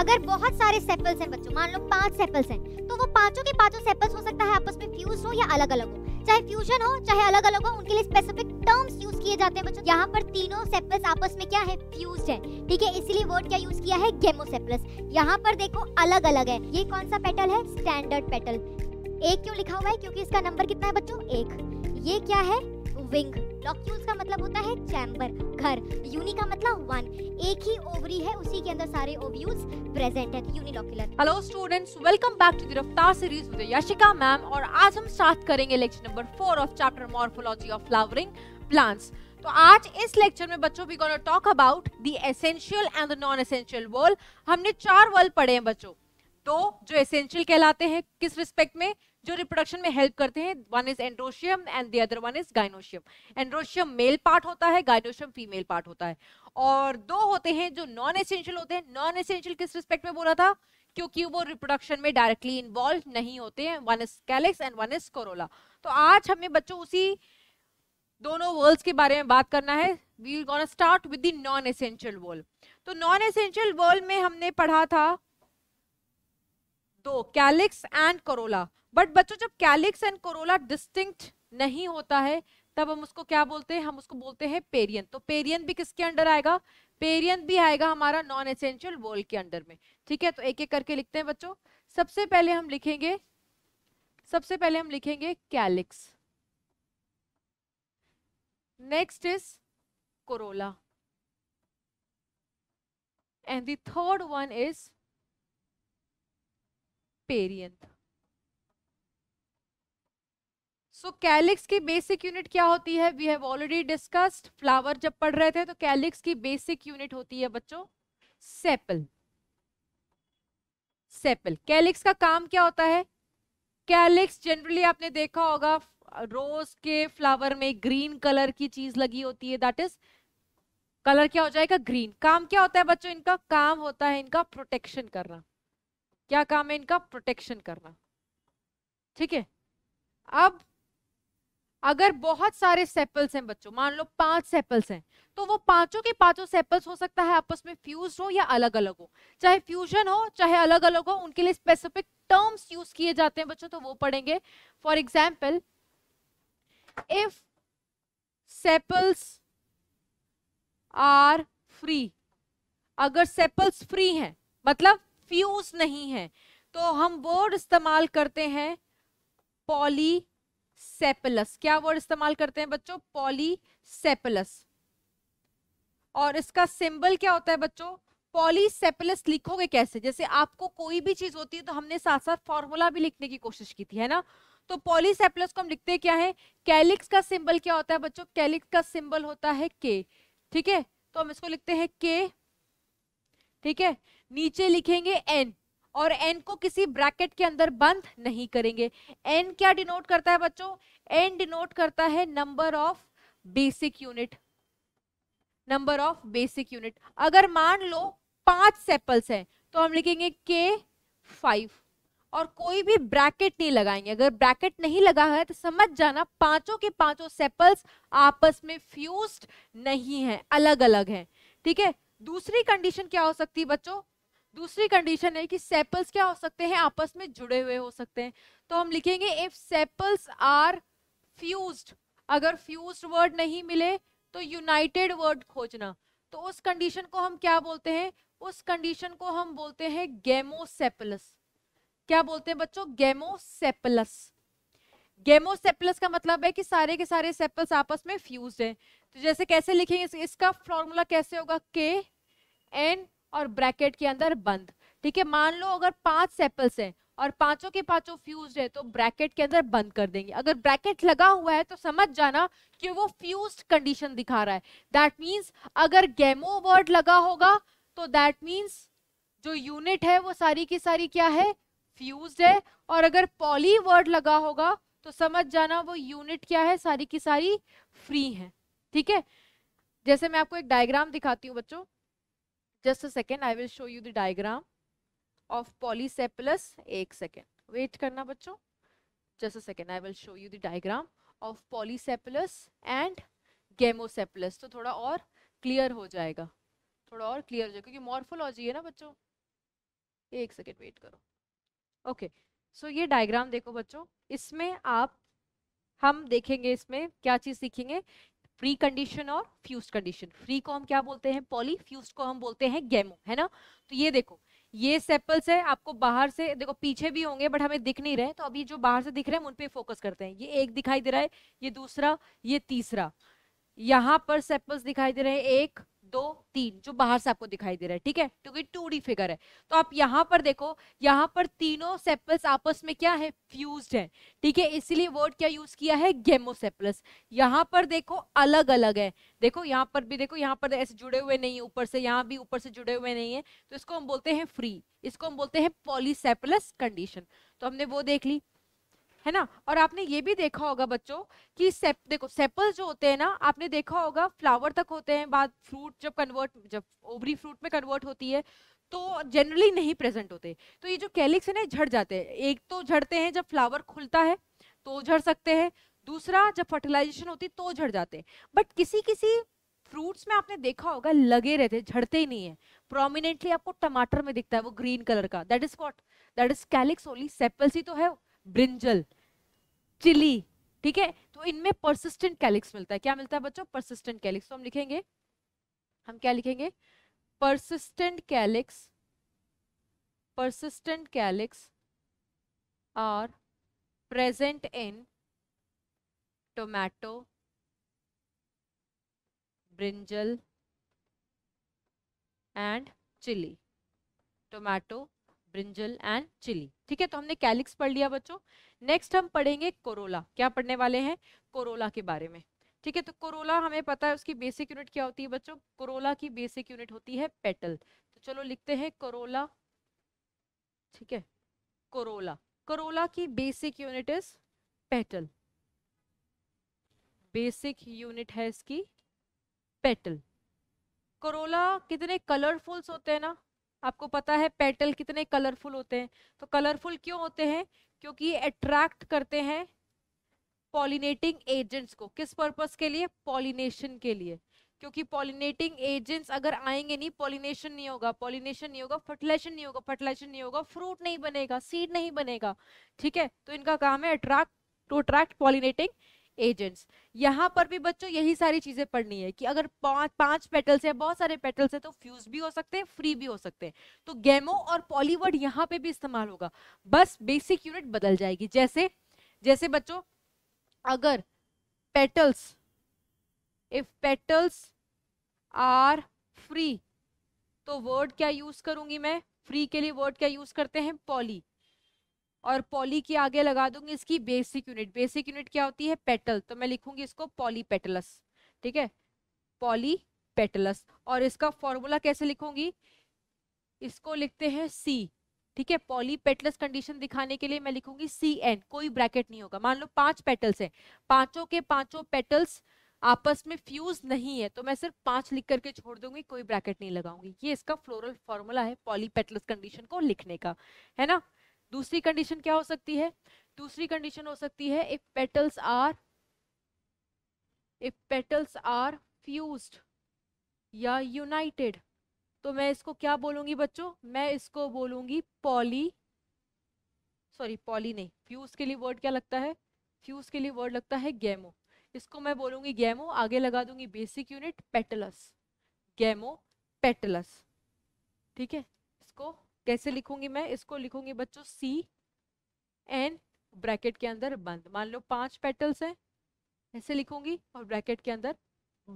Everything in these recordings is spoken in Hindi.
अगर बहुत सारे सेपल्स हैं बच्चों मान लो पांच सेपल्स हैं तो वो पांचों के पांचों सेपल्स हो सकता है आपस में फ्यूज हो या अलग अलग हो चाहे फ्यूजन हो चाहे अलग अलग हो उनके लिए स्पेसिफिक टर्म्स यूज किए जाते हैं बच्चों यहाँ पर तीनों सेपल्स आपस में क्या है फ्यूज है ठीक है इसलिए वर्ड क्या यूज किया है गेमोसेपल्स यहाँ पर देखो अलग अलग है ये कौन सा पेटल है स्टैंडर्ड पेटल एक क्यों लिखा हुआ है क्योंकि इसका नंबर कितना है बच्चों एक ये क्या है विंग लॉक्यूल्स का मतलब होता है चैम्बर घर यूनि का मतलब वन एक ही ओवरी है उसी के अंदर सारे ओव्यूल्स प्रेजेंट है unilocular hello students welcome back to the Raftaar series with Yashika ma'am और आज हम स्टार्ट करेंगे lecture number four of chapter morphology of flowering plants तो आज इस लेक्चर में बच्चों we gonna talk about the essential and the non essential whorl हमने चार वर्ल्ड पढ़े हैं बच्चों दो जो एसेंशियल कहलाते हैं किस रिस्पेक्ट में जो रिप्रोडक्शन में हेल्प करते हैं one is androecium and the other one is gynoecium androecium male part होता है गाइनोशियम फीमेल पार्ट होता है और दो होते हैं जो नॉन एसेंशियल होते हैं नॉन एसेंशियल किस रिस्पेक्ट में बोला था क्योंकि वो रिप्रोडक्शन में डायरेक्टली इन्वॉल्व नहीं होते हैं one is calyx and one is corolla तो आज हमें बच्चों उसी दोनों वर्ल्ड्स के बारे में बात करना है we gonna start with the non essential whorl तो नॉन एसेंशियल वर्ल्ड में हमने पढ़ा था दो कैलिक्स एंड करोला बट बच्चों जब कैलिक्स एंड करोला डिस्टिंक्ट नहीं होता है तब हम उसको क्या बोलते हैं हम उसको बोलते हैं पेरियन तो पेरियन भी किसके अंडर आएगा पेरियन भी आएगा हमारा नॉन एसेंशियल वर्ल्ड के अंडर में ठीक है तो एक एक करके लिखते हैं बच्चों सबसे पहले हम लिखेंगे सबसे पहले हम लिखेंगे calyx next is corolla and the third one is perianth so calyx की बेसिक यूनिट क्या होती है we have already discussed flower जब पढ़ रहे थे तो कैलिक्स की बेसिक यूनिट होती है बच्चों सेपल सेपल कैलिक्स का काम क्या होता है कैलिक्स जनरली आपने देखा होगा रोज के फ्लावर में ग्रीन कलर की चीज लगी होती है दैट इज कलर क्या हो जाएगा ग्रीन काम क्या होता है बच्चों इनका काम होता है इनका प्रोटेक्शन करना क्या काम है इनका प्रोटेक्शन करना ठीक है अब अगर बहुत सारे सेपल्स हैं बच्चों मान लो पांच सेपल्स हैं तो वो पांचों के पांचों सेपल्स हो सकता है आपस में फ्यूज हो या अलग अलग हो चाहे फ्यूजन हो चाहे अलग अलग हो उनके लिए स्पेसिफिक टर्म्स यूज किए जाते हैं बच्चों तो वो पढ़ेंगे for example if sepals are free अगर सेपल्स फ्री हैं मतलब फ्यूज नहीं है तो हम वर्ड इस्तेमाल करते हैं पॉलीसेपलस क्या वर्ड इस्तेमाल करते हैं बच्चों पॉलीसेपलस और इसका सिंबल क्या होता है बच्चों पॉलीसेपलस लिखोगे कैसे जैसे आपको कोई भी चीज होती है तो हमने साथ साथ फॉर्मूला भी लिखने की कोशिश की थी है ना तो पॉलीसेपलस को हम लिखते क्या है कैलिक्स का सिंबल क्या होता है बच्चों कैलिक्स का सिंबल होता है के ठीक है तो हम इसको लिखते हैं के ठीक है नीचे लिखेंगे एन और एन को किसी ब्रैकेट के अंदर बंद नहीं करेंगे एन क्या डिनोट करता है बच्चों एन डिनोट करता है number of basic unit number of basic unit अगर मान लो पांच सेपल्स हैं तो हम लिखेंगे के फाइव और कोई भी ब्रैकेट नहीं लगाएंगे अगर ब्रैकेट नहीं लगा है तो समझ जाना पांचों के पांचों सेपल्स आपस में फ्यूज्ड नहीं है अलग अलग हैं ठीक है दूसरी कंडीशन क्या हो सकती है बच्चों दूसरी कंडीशन है कि सेपल्स क्या हो सकते हैं आपस में जुड़े हुए हो सकते हैं तो हम लिखेंगे इफ सेपल्स आर फ्यूज्ड अगर फ्यूज्ड वर्ड नहीं मिले तो यूनाइटेड वर्ड खोजना तो उस कंडीशन को हम क्या बोलते हैं उस कंडीशन को हम बोलते हैं गेमोसेपलस क्या बोलते हैं बच्चों गेमोसेपलस गेमोसेपलस का मतलब है कि सारे के सारे सेपल्स आपस में फ्यूज हैं तो जैसे कैसे लिखेंगे इसका फॉर्मूला कैसे होगा के एन और ब्रैकेट के अंदर बंद ठीक है मान लो अगर पांच सेपल्स हैं और पांचों के पांचों फ्यूज है तो ब्रैकेट के अंदर बंद कर देंगे अगर ब्रैकेट लगा हुआ है तो समझ जाना कि वो फ्यूज कंडीशन दिखा रहा है दैट मीन्स अगर गेमो वर्ड लगा होगा तो दैट मीन्स जो यूनिट है वो सारी की सारी क्या है फ्यूज है और अगर पॉली वर्ड लगा होगा तो समझ जाना वो यूनिट क्या है सारी की सारी फ्री है ठीक है जैसे मैं आपको एक डायग्राम दिखाती हूँ बच्चों just a second i will show you the diagram of polycephalus ek second wait karna bachcho just a second i will show you the diagram of polycephalus and गेमोसेपलस तो थोड़ा और क्लियर हो जाएगा थोड़ा और क्लियर हो जाएगा क्योंकि मॉर्फोलॉजी है ना बच्चों एक सेकेंड वेट करो ओके सो ये डायग्राम देखो बच्चों इसमें आप हम देखेंगे इसमें क्या चीज़ सीखेंगे फ्री कंडीशन और फ्यूज कंडीशन फ्री को हम क्या बोलते हैं पॉली फ्यूज को हम बोलते हैं गेमो है ना तो ये देखो ये सेपल्स है आपको बाहर से देखो पीछे भी होंगे बट हमें दिख नहीं रहे तो अभी जो बाहर से दिख रहे हैं उन पे फोकस करते हैं ये एक दिखाई दे रहा है ये दूसरा ये तीसरा यहाँ पर सेपल्स दिखाई दे रहे हैं एक दो तीन जो बाहर से आपको दिखाई दे रहा है ठीक है क्योंकि टू डी फिगर है तो आप यहाँ पर देखो यहाँ पर तीनों सेपल्स आपस में क्या है फ्यूज है ठीक है इसीलिए वर्ड क्या यूज किया है गेमोसेपलस यहाँ पर देखो अलग अलग है देखो यहाँ पर भी देखो यहाँ पर ऐसे जुड़े हुए नहीं है ऊपर से यहाँ भी ऊपर से जुड़े हुए नहीं है तो इसको हम बोलते हैं फ्री इसको हम बोलते हैं पॉलीसेपलस कंडीशन तो हमने वो देख ली है ना और आपने ये भी देखा होगा बच्चों कि सेप देखो सेपल जो होते हैं ना आपने देखा होगा फ्लावर तक होते हैं बाद फ्रूट जब कन्वर्ट जब ओबरी फ्रूट में कन्वर्ट होती है तो जनरली नहीं प्रेजेंट होते तो ये जो कैलिक्स है ना झड़ जाते हैं एक तो झड़ते हैं जब फ्लावर खुलता है तो झड़ सकते हैं दूसरा जब फर्टिलाइजेशन होती तो झड़ जाते हैं बट किसी किसी फ्रूट्स में आपने देखा होगा लगे रहते झड़ते ही नहीं है प्रोमिनेंटली आपको टमाटर में दिखता है वो ग्रीन कलर का that is what that is calyx only sepals ही तो है ब्रिंजल चिली ठीक है तो इनमें परसिस्टेंट कैलिक्स मिलता है क्या मिलता है बच्चों परसिस्टेंट कैलिक्स तो हम लिखेंगे हम क्या लिखेंगे persistent calyx persistent calyx are present in tomato brinjal and chilli tomato brinjal and chilli ठीक है तो हमने कैलिक्स पढ़ लिया बच्चों नेक्स्ट हम पढ़ेंगे कोरोला क्या पढ़ने वाले हैं कोरोला के बारे में ठीक है तो कोरोला हमें पता है उसकी बेसिक यूनिट क्या होती है बच्चों कोरोला की बेसिक यूनिट होती है पेटल तो चलो लिखते हैं कोरोला ठीक है कोरोला कोरोला की basic unit is petal basic unit है इसकी पेटल कोरोला कितने कलरफुल्स होते हैं ना आपको पता है पेटल कितने कलरफुल होते हैं तो कलरफुल क्यों होते हैं क्योंकि ये अट्रैक्ट करते हैं पॉलिनेटिंग एजेंट्स को किस पर्पस के लिए पॉलिनेशन के लिए क्योंकि पॉलिनेटिंग एजेंट्स अगर आएंगे नहीं पॉलिनेशन नहीं होगा पॉलिनेशन नहीं होगा फर्टिलाइजेशन नहीं होगा फर्टिलाइजेशन नहीं होगा फ्रूट नहीं बनेगा सीड नहीं बनेगा ठीक है तो इनका काम है attract to attract pollinating agents यहाँ पर भी बच्चों यही सारी चीज़ें पढ़नी है कि अगर पांच पांच पेटल्स हैं बहुत सारे पेटल्स हैं तो फ्यूज भी हो सकते हैं फ्री भी हो सकते हैं तो गेमो और पॉलीवर्ड यहाँ पे भी इस्तेमाल होगा बस बेसिक यूनिट बदल जाएगी जैसे जैसे बच्चों अगर petals if petals are free तो वर्ड क्या यूज करूंगी मैं फ्री के लिए वर्ड क्या यूज करते हैं पॉली और पॉली के आगे लगा दूंगी इसकी बेसिक यूनिट बेसिक यूनिट क्या होती है पेटल तो मैं लिखूंगी इसको पॉली पेटलस ठीक है पॉली पेटलस और इसका फॉर्मूला कैसे लिखूंगी इसको लिखते हैं सी ठीक है पॉली पेटलस कंडीशन दिखाने के लिए मैं लिखूंगी सी एन कोई ब्रैकेट नहीं होगा मान लो पांच पेटल्स हैं पांचों के पांचों पेटल्स आपस में फ्यूज नहीं है तो मैं सिर्फ पांच लिख करके छोड़ दूंगी कोई ब्रैकेट नहीं लगाऊंगी ये इसका फ्लोरल फॉर्मूला है पॉली पेटलस कंडीशन को लिखने का है ना दूसरी कंडीशन क्या हो सकती है दूसरी कंडीशन हो सकती है if petals are if petals are fuse या यूनाइटेड तो मैं इसको क्या बोलूंगी बच्चों मैं इसको बोलूंगी पॉली सॉरी पॉली नहीं फ्यूज के लिए वर्ड क्या लगता है फ्यूज के लिए वर्ड लगता है गैमो इसको मैं बोलूंगी गैमो आगे लगा दूंगी basic unit petalous gamopetalous ठीक है इसको कैसे लिखूंगी मैं इसको लिखूंगी बच्चों सी एंड ब्रैकेट के अंदर बंद मान लो पांच पेटल्स हैं ऐसे लिखूंगी और ब्रैकेट के अंदर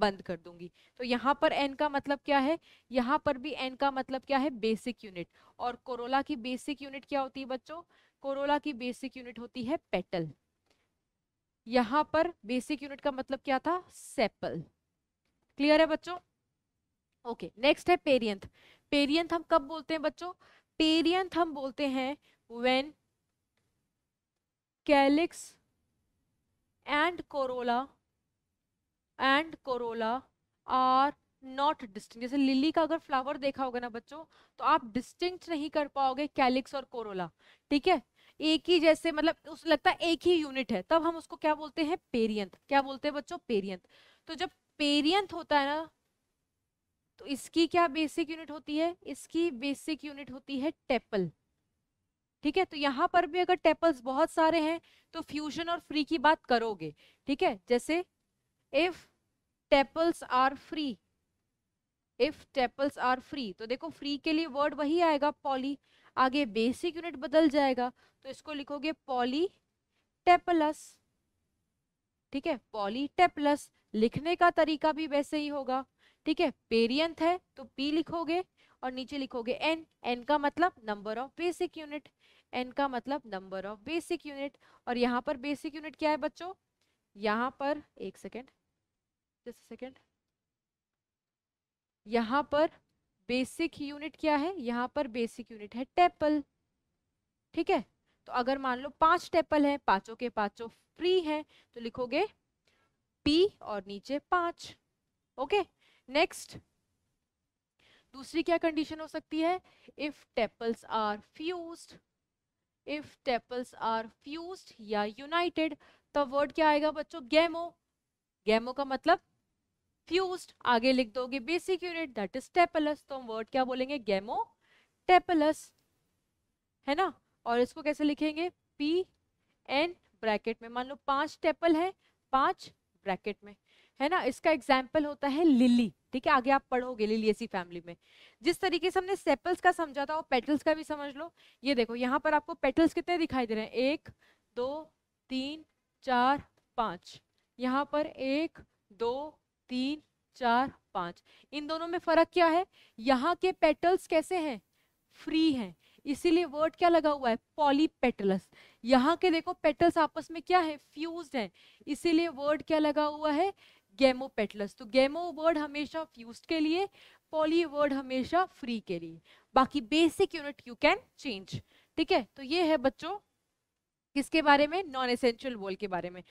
बंद कर दूंगी तो यहाँ पर एन का मतलब क्या है यहाँ पर भी एन का मतलब क्या है बेसिक यूनिट और कोरोला की बेसिक यूनिट क्या होती है बच्चों कोरोला की बेसिक यूनिट होती है पेटल यहाँ पर बेसिक यूनिट का मतलब क्या था सेपल क्लियर है बच्चों ओके नेक्स्ट है पेरियंथ पेरियंथ हम कब बोलते हैं बच्चों पेरियंथ हम बोलते हैं when calyx and corolla and corolla are not distinct जैसे लिली का अगर फ्लावर देखा होगा ना बच्चों तो आप डिस्टिंक्ट नहीं कर पाओगे कैलिक्स और कोरोला ठीक है एक ही जैसे मतलब उस लगता है एक ही यूनिट है तब हम उसको क्या बोलते हैं पेरियंथ क्या बोलते हैं बच्चों पेरियंत तो जब पेरियंथ होता है ना तो इसकी क्या बेसिक यूनिट होती है इसकी बेसिक यूनिट होती है टेपल ठीक है तो यहाँ पर भी अगर टेपल्स बहुत सारे हैं तो फ्यूजन और फ्री की बात करोगे ठीक है जैसे if tepals are free if tepals are free तो देखो फ्री के लिए वर्ड वही आएगा पॉली आगे बेसिक यूनिट बदल जाएगा तो इसको लिखोगे पॉली टेपलस ठीक है पॉली टेपलस लिखने का तरीका भी वैसे ही होगा ठीक है पेरियंथ है तो पी लिखोगे और नीचे लिखोगे एन एन का मतलब number of basic unit N का मतलब नंबर ऑफ बेसिक यूनिट और यहाँ पर बेसिक यूनिट क्या है बच्चों यहाँ पर एक सेकेंड जस्ट सेकेंड यहाँ पर बेसिक यूनिट क्या है यहाँ पर बेसिक यूनिट है टेपल ठीक है तो अगर मान लो पांच टेपल है पांचों के पांचों फ्री हैं तो लिखोगे पी और नीचे पांच ओके नेक्स्ट दूसरी क्या कंडीशन हो सकती है if tepals are fused if tepals are fused या यूनाइटेड तो वर्ड क्या आएगा बच्चों गैमो गैमो का मतलब फ्यूज्ड आगे लिख दोगे basic unit that is tepals तो हम वर्ड क्या बोलेंगे गैमो टेपलस है ना और इसको कैसे लिखेंगे पी एन ब्रैकेट में मान लो पांच टेपल है पांच ब्रैकेट में है ना इसका एग्जाम्पल होता है लिली ठीक है आगे आप पढ़ोगे ऐसी फैमिली में जिस तरीके से हमने सेपल्स का समझा था और पेटल्स का भी समझ लो ये देखो यहाँ पर आपको पेटल्स कितने दिखाई दे रहे हैं एक दो तीन चार पाँच यहाँ पर एक दो तीन चार पाँच इन दोनों में फ़र्क क्या है यहाँ के पेटल्स कैसे हैं फ्री हैं इसीलिए वर्ड क्या लगा हुआ है पॉलीपेटलस यहाँ के देखो पेटल्स आपस में क्या है फ्यूज हैं इसीलिए वर्ड क्या लगा हुआ है गैमो पेटलस तो गेमो वर्ड हमेशा फ्यूज के लिए पॉली वर्ड हमेशा फ्री के लिए बाकी basic unit you can change ठीक है तो ये है बच्चों किसके बारे में नॉन एसेंशियल वॉल के बारे में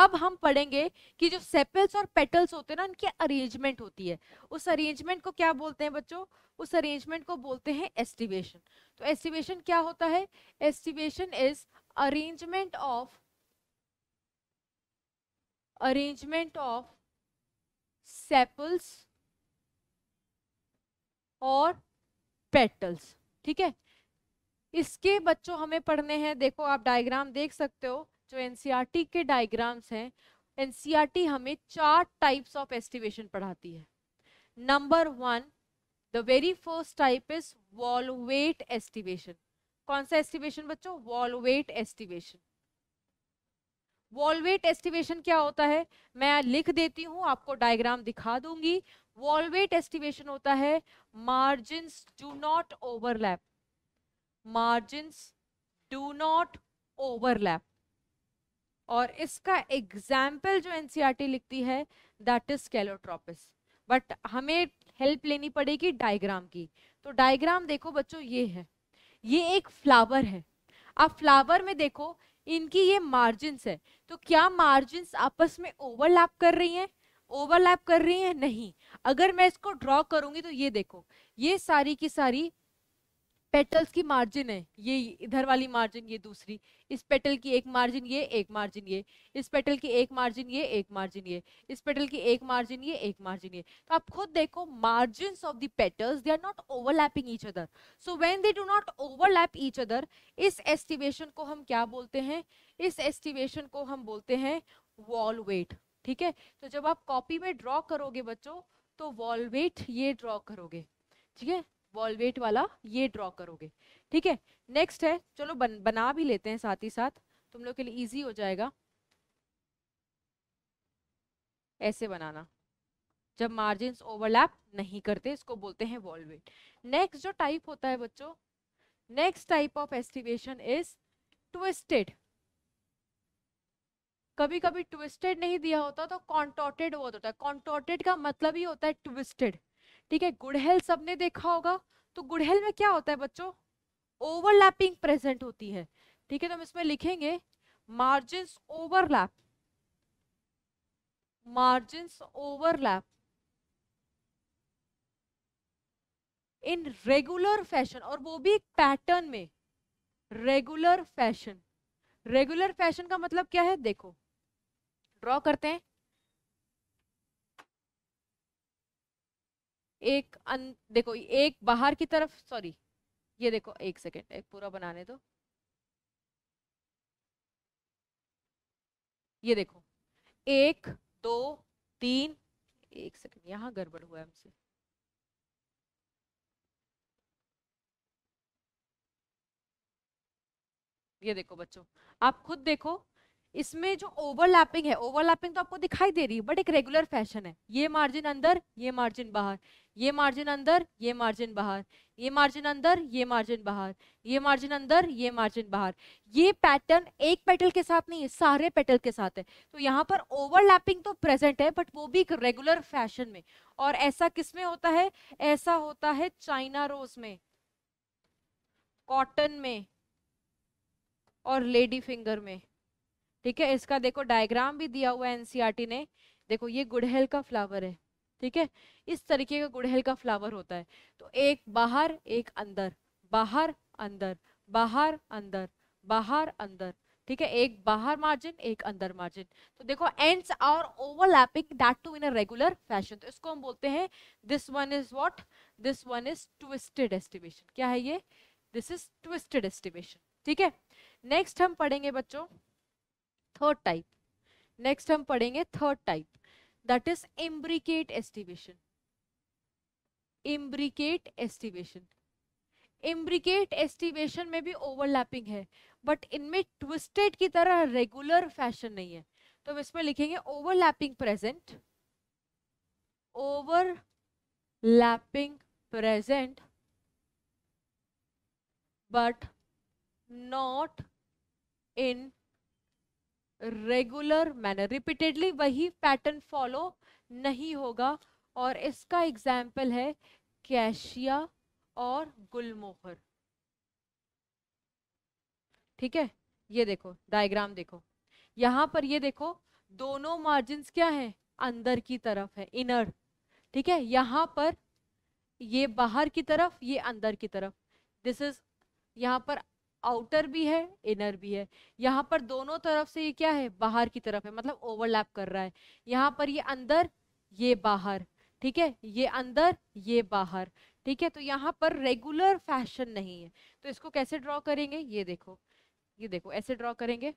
अब हम पढ़ेंगे कि जो सेपल्स और पेटल्स होते हैं ना उनकी अरेंजमेंट होती है उस अरेंजमेंट को क्या बोलते हैं बच्चों उस अरेंजमेंट को बोलते हैं एस्टिवेशन तो एस्टिवेशन क्या होता है aestivation is arrangement of arrangement of sepals और पेटल्स ठीक है इसके बच्चों हमें पढ़ने हैं देखो आप डायग्राम देख सकते हो जो एनसीईआरटी e के डायग्राम्स हैं एनसीईआरटी e हमें चार टाइप्स ऑफ एस्टिवेशन पढ़ाती है number one the very first type is valvate aestivation कौन सा एस्टिवेशन बच्चों वॉलवेट एस्टिवेशन वॉलवेट एस्टिवेशन क्या होता है मैं लिख देती हूँ आपको डायग्राम दिखा दूंगी वॉल्वेट एस्टिवेशन होता है margin do not overlap margin do not overlap और इसका एग्जाम्पल जो एनसीईआरटी e लिखती है दैट इज कैलोट्रोपिस बट हमें हेल्प लेनी पड़ेगी डायग्राम की तो डायग्राम देखो बच्चों ये है ये एक फ्लावर है आप फ्लावर में देखो इनकी ये मार्जिन है तो क्या मार्जिन आपस में ओवरलैप कर रही हैं ओवरलैप कर रही हैं नहीं अगर मैं इसको ड्रॉ करूंगी तो ये देखो ये सारी की सारी पेटल्स की मार्जिन है ये इधर वाली मार्जिन ये दूसरी इस पेटल की एक मार्जिन ये एक मार्जिन ये इस पेटल की एक मार्जिन ये एक मार्जिन ये इस पेटल की एक मार्जिन ये एक मार्जिन ये तो आप खुद देखो margin of the petals they are not overlapping each other so when they do not overlap each other इस एस्टिवेशन को हम क्या बोलते हैं इस एस्टिवेशन को हम बोलते हैं वॉल वेट ठीक है तो जब आप कॉपी में ड्रॉ करोगे बच्चों तो वॉल वेट ये ड्रॉ करोगे ठीक है वेट वाला ये ड्रॉ करोगे ठीक है नेक्स्ट है चलो बन, बना भी लेते हैं साथ ही साथ तुम लोग के लिए ईजी हो जाएगा ऐसे बनाना जब मार्जिन ओवरलैप नहीं करते इसको बोलते हैं वेट नेक्स्ट जो टाइप होता है बच्चों next type of aestivation is twisted कभी कभी ट्विस्टेड नहीं दिया होता तो कॉन्टोटेड बहुत होता है कॉन्टोटेड का मतलब ही होता है ट्विस्टेड ठीक है गुड़हेल सबने देखा होगा तो गुड़हेल में क्या होता है बच्चों ओवरलैपिंग प्रेजेंट होती है ठीक है तो हम इसमें लिखेंगे margin overlap margin overlap in regular fashion और वो भी एक पैटर्न में रेगुलर फैशन रेगुलर फैशन का मतलब क्या है देखो ड्रॉ करते हैं एक अन देखो एक बाहर की तरफ सॉरी ये देखो एक सेकेंड एक पूरा बनाने दो ये देखो एक दो तीन एक सेकेंड यहाँ गड़बड़ हुआ है हमसे ये देखो बच्चों आप खुद देखो इसमें जो ओवरलैपिंग है ओवरलैपिंग तो आपको दिखाई दे रही है बट एक रेगुलर फैशन है ये मार्जिन अंदर ये मार्जिन बाहर ये मार्जिन अंदर ये मार्जिन बाहर ये मार्जिन अंदर ये मार्जिन बाहर ये मार्जिन अंदर ये मार्जिन बाहर ये पैटर्न एक पेटल के साथ नहीं है सारे पेटल के साथ है तो यहाँ पर ओवरलैपिंग तो प्रेजेंट है बट वो भी एक रेगुलर फैशन में और ऐसा किस में होता है ऐसा होता है चाइना रोज में कॉटन में और लेडी फिंगर में ठीक है इसका देखो डायग्राम भी दिया हुआ है एनसीईआरटी e ने देखो ये गुड़हल का फ्लावर है ठीक है इस तरीके का गुड़हल का फ्लावर होता है तो एक बाहर एक अंदर बाहर अंदर बाहर अंदर बाहर अंदर ठीक है एक बाहर मार्जिन एक अंदर मार्जिन तो देखो ends are overlapping that too in a regular fashion तो इसको हम बोलते हैं this one is what this one is twisted aestivation क्या है ये दिस इज ट्विस्टेड एस्टिमेशन ठीक है नेक्स्ट हम पढ़ेंगे बच्चों थर्ड टाइप नेक्स्ट हम पढ़ेंगे third type that is imbricate aestivation imbricate aestivation imbricate aestivation में भी ओवरलैपिंग है बट इनमें ट्विस्टेड की तरह रेगुलर फैशन नहीं है तो हम इसमें लिखेंगे overlapping present overlapping present but not in regular manner repeatedly वही पैटर्न फॉलो नहीं होगा और इसका एग्जाम्पल है कैशिया और गुलमोहर ठीक है ये देखो डायग्राम देखो यहाँ पर ये देखो दोनों मार्जिन क्या हैं अंदर की तरफ है इनर ठीक है यहाँ पर ये बाहर की तरफ ये अंदर की तरफ दिस इज यहाँ पर आउटर भी है इनर भी है यहाँ पर दोनों तरफ से ये क्या है बाहर की तरफ है मतलब ओवरलैप कर रहा है यहाँ पर ये अंदर ये बाहर ठीक है ये अंदर ये बाहर ठीक है तो यहाँ पर रेगुलर फैशन नहीं है तो इसको कैसे ड्रॉ करेंगे ये देखो ये देखो ऐसे ड्रॉ करेंगे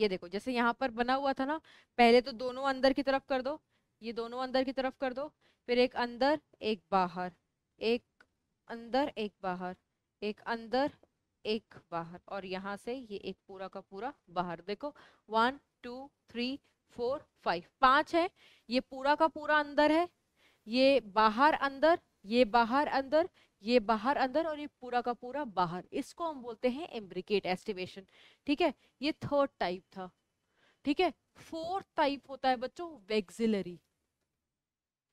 ये देखो जैसे यहाँ पर बना हुआ था ना पहले तो दोनों अंदर की तरफ कर दो ये दोनों अंदर की तरफ कर दो फिर एक अंदर एक बाहर एक अंदर एक बाहर एक अंदर एक बाहर और यहाँ से ये एक पूरा का पूरा बाहर देखो one two three four five पांच है ये पूरा का पूरा अंदर है ये बाहर अंदर ये बाहर अंदर ये बाहर अंदर और ये पूरा का पूरा बाहर इसको हम बोलते हैं एम्ब्रिकेट एस्टिवेशन ठीक है ये थर्ड टाइप था ठीक है फोर्थ टाइप होता है बच्चों वेक्सिलरी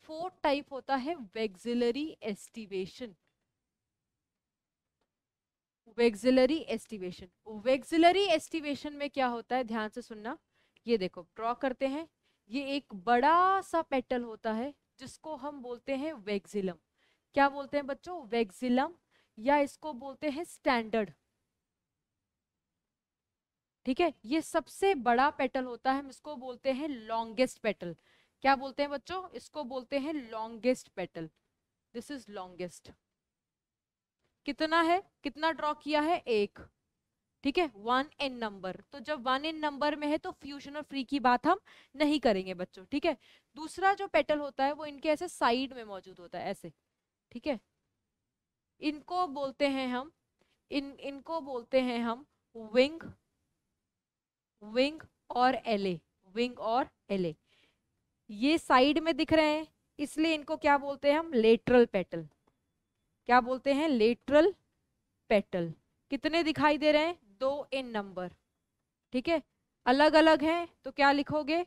फोर्थ टाइप होता है vexillary aestivation vexillary aestivation vexillary aestivation में क्या होता है ध्यान से सुनना ये देखो ड्रॉ करते हैं ये एक बड़ा सा पेटल होता है जिसको हम बोलते हैं वेक्सिलम क्या बोलते हैं बच्चों वेक्सिलम या इसको बोलते हैं स्टैंडर्ड ठीक है ये सबसे बड़ा पेटल होता है हम इसको बोलते हैं लॉन्गेस्ट पेटल क्या बोलते हैं बच्चों इसको बोलते हैं longest petal this is longest कितना है कितना ड्रॉ किया है एक ठीक है वन एन नंबर तो जब वन एन नंबर में है तो फ्यूजन और फ्री की बात हम नहीं करेंगे बच्चों ठीक है दूसरा जो पेटल होता है वो इनके ऐसे साइड में मौजूद होता है ऐसे ठीक है इनको बोलते हैं हम इन इनको बोलते हैं हम विंग विंग और एले विंग और एले ये साइड में दिख रहे हैं इसलिए इनको क्या बोलते हैं हम लेटरल पेटल क्या बोलते हैं लेटरल पेटल कितने दिखाई दे रहे हैं दो इन नंबर ठीक है अलग अलग हैं तो क्या लिखोगे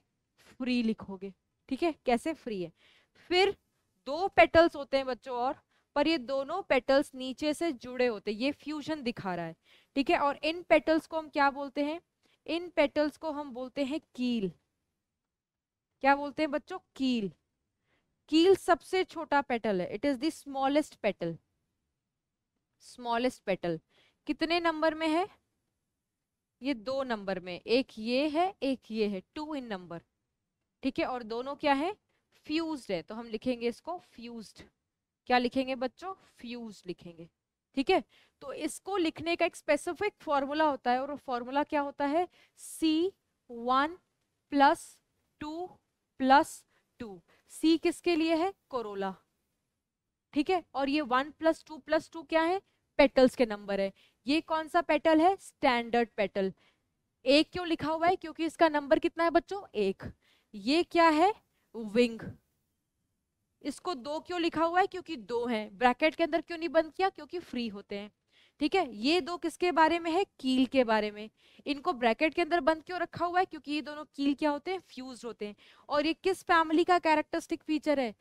फ्री लिखोगे ठीक है कैसे फ्री है फिर दो पेटल्स होते हैं बच्चों और पर ये दोनों पेटल्स नीचे से जुड़े होते हैं ये फ्यूजन दिखा रहा है ठीक है और इन पेटल्स को हम क्या बोलते हैं इन पेटल्स को हम बोलते हैं कील क्या बोलते हैं बच्चों कील कील सबसे छोटा पेटल है it is the smallest petal smallest petal कितने नंबर में है ये दो नंबर में एक ये है एक ये है टू इन नंबर ठीक है और दोनों क्या है फ्यूज है तो हम लिखेंगे इसको फ्यूज्ड क्या लिखेंगे बच्चों फ्यूज लिखेंगे ठीक है तो इसको लिखने का एक स्पेसिफिक फॉर्मूला होता है और फॉर्मूला क्या होता है C one plus two plus two C किसके लिए है कोरोला ठीक है और ये one plus two plus two क्या है पेटल्स के नंबर है ये कौन सा पेटल है स्टैंडर्ड पेटल एक क्यों लिखा हुआ है क्योंकि इसका नंबर कितना है बच्चों एक ये क्या है विंग इसको दो क्यों लिखा हुआ है क्योंकि दो है ब्रैकेट के अंदर क्यों नहीं बंद किया क्योंकि फ्री होते हैं ठीक है ये दो किसके बारे में है कील के बारे में इनको ब्रैकेट के अंदर बंद क्यों रखा हुआ है क्योंकि ये दोनों कील क्या होते हैं फ्यूज होते हैं और ये किस फैमिली का कैरेक्टरिस्टिक फीचर है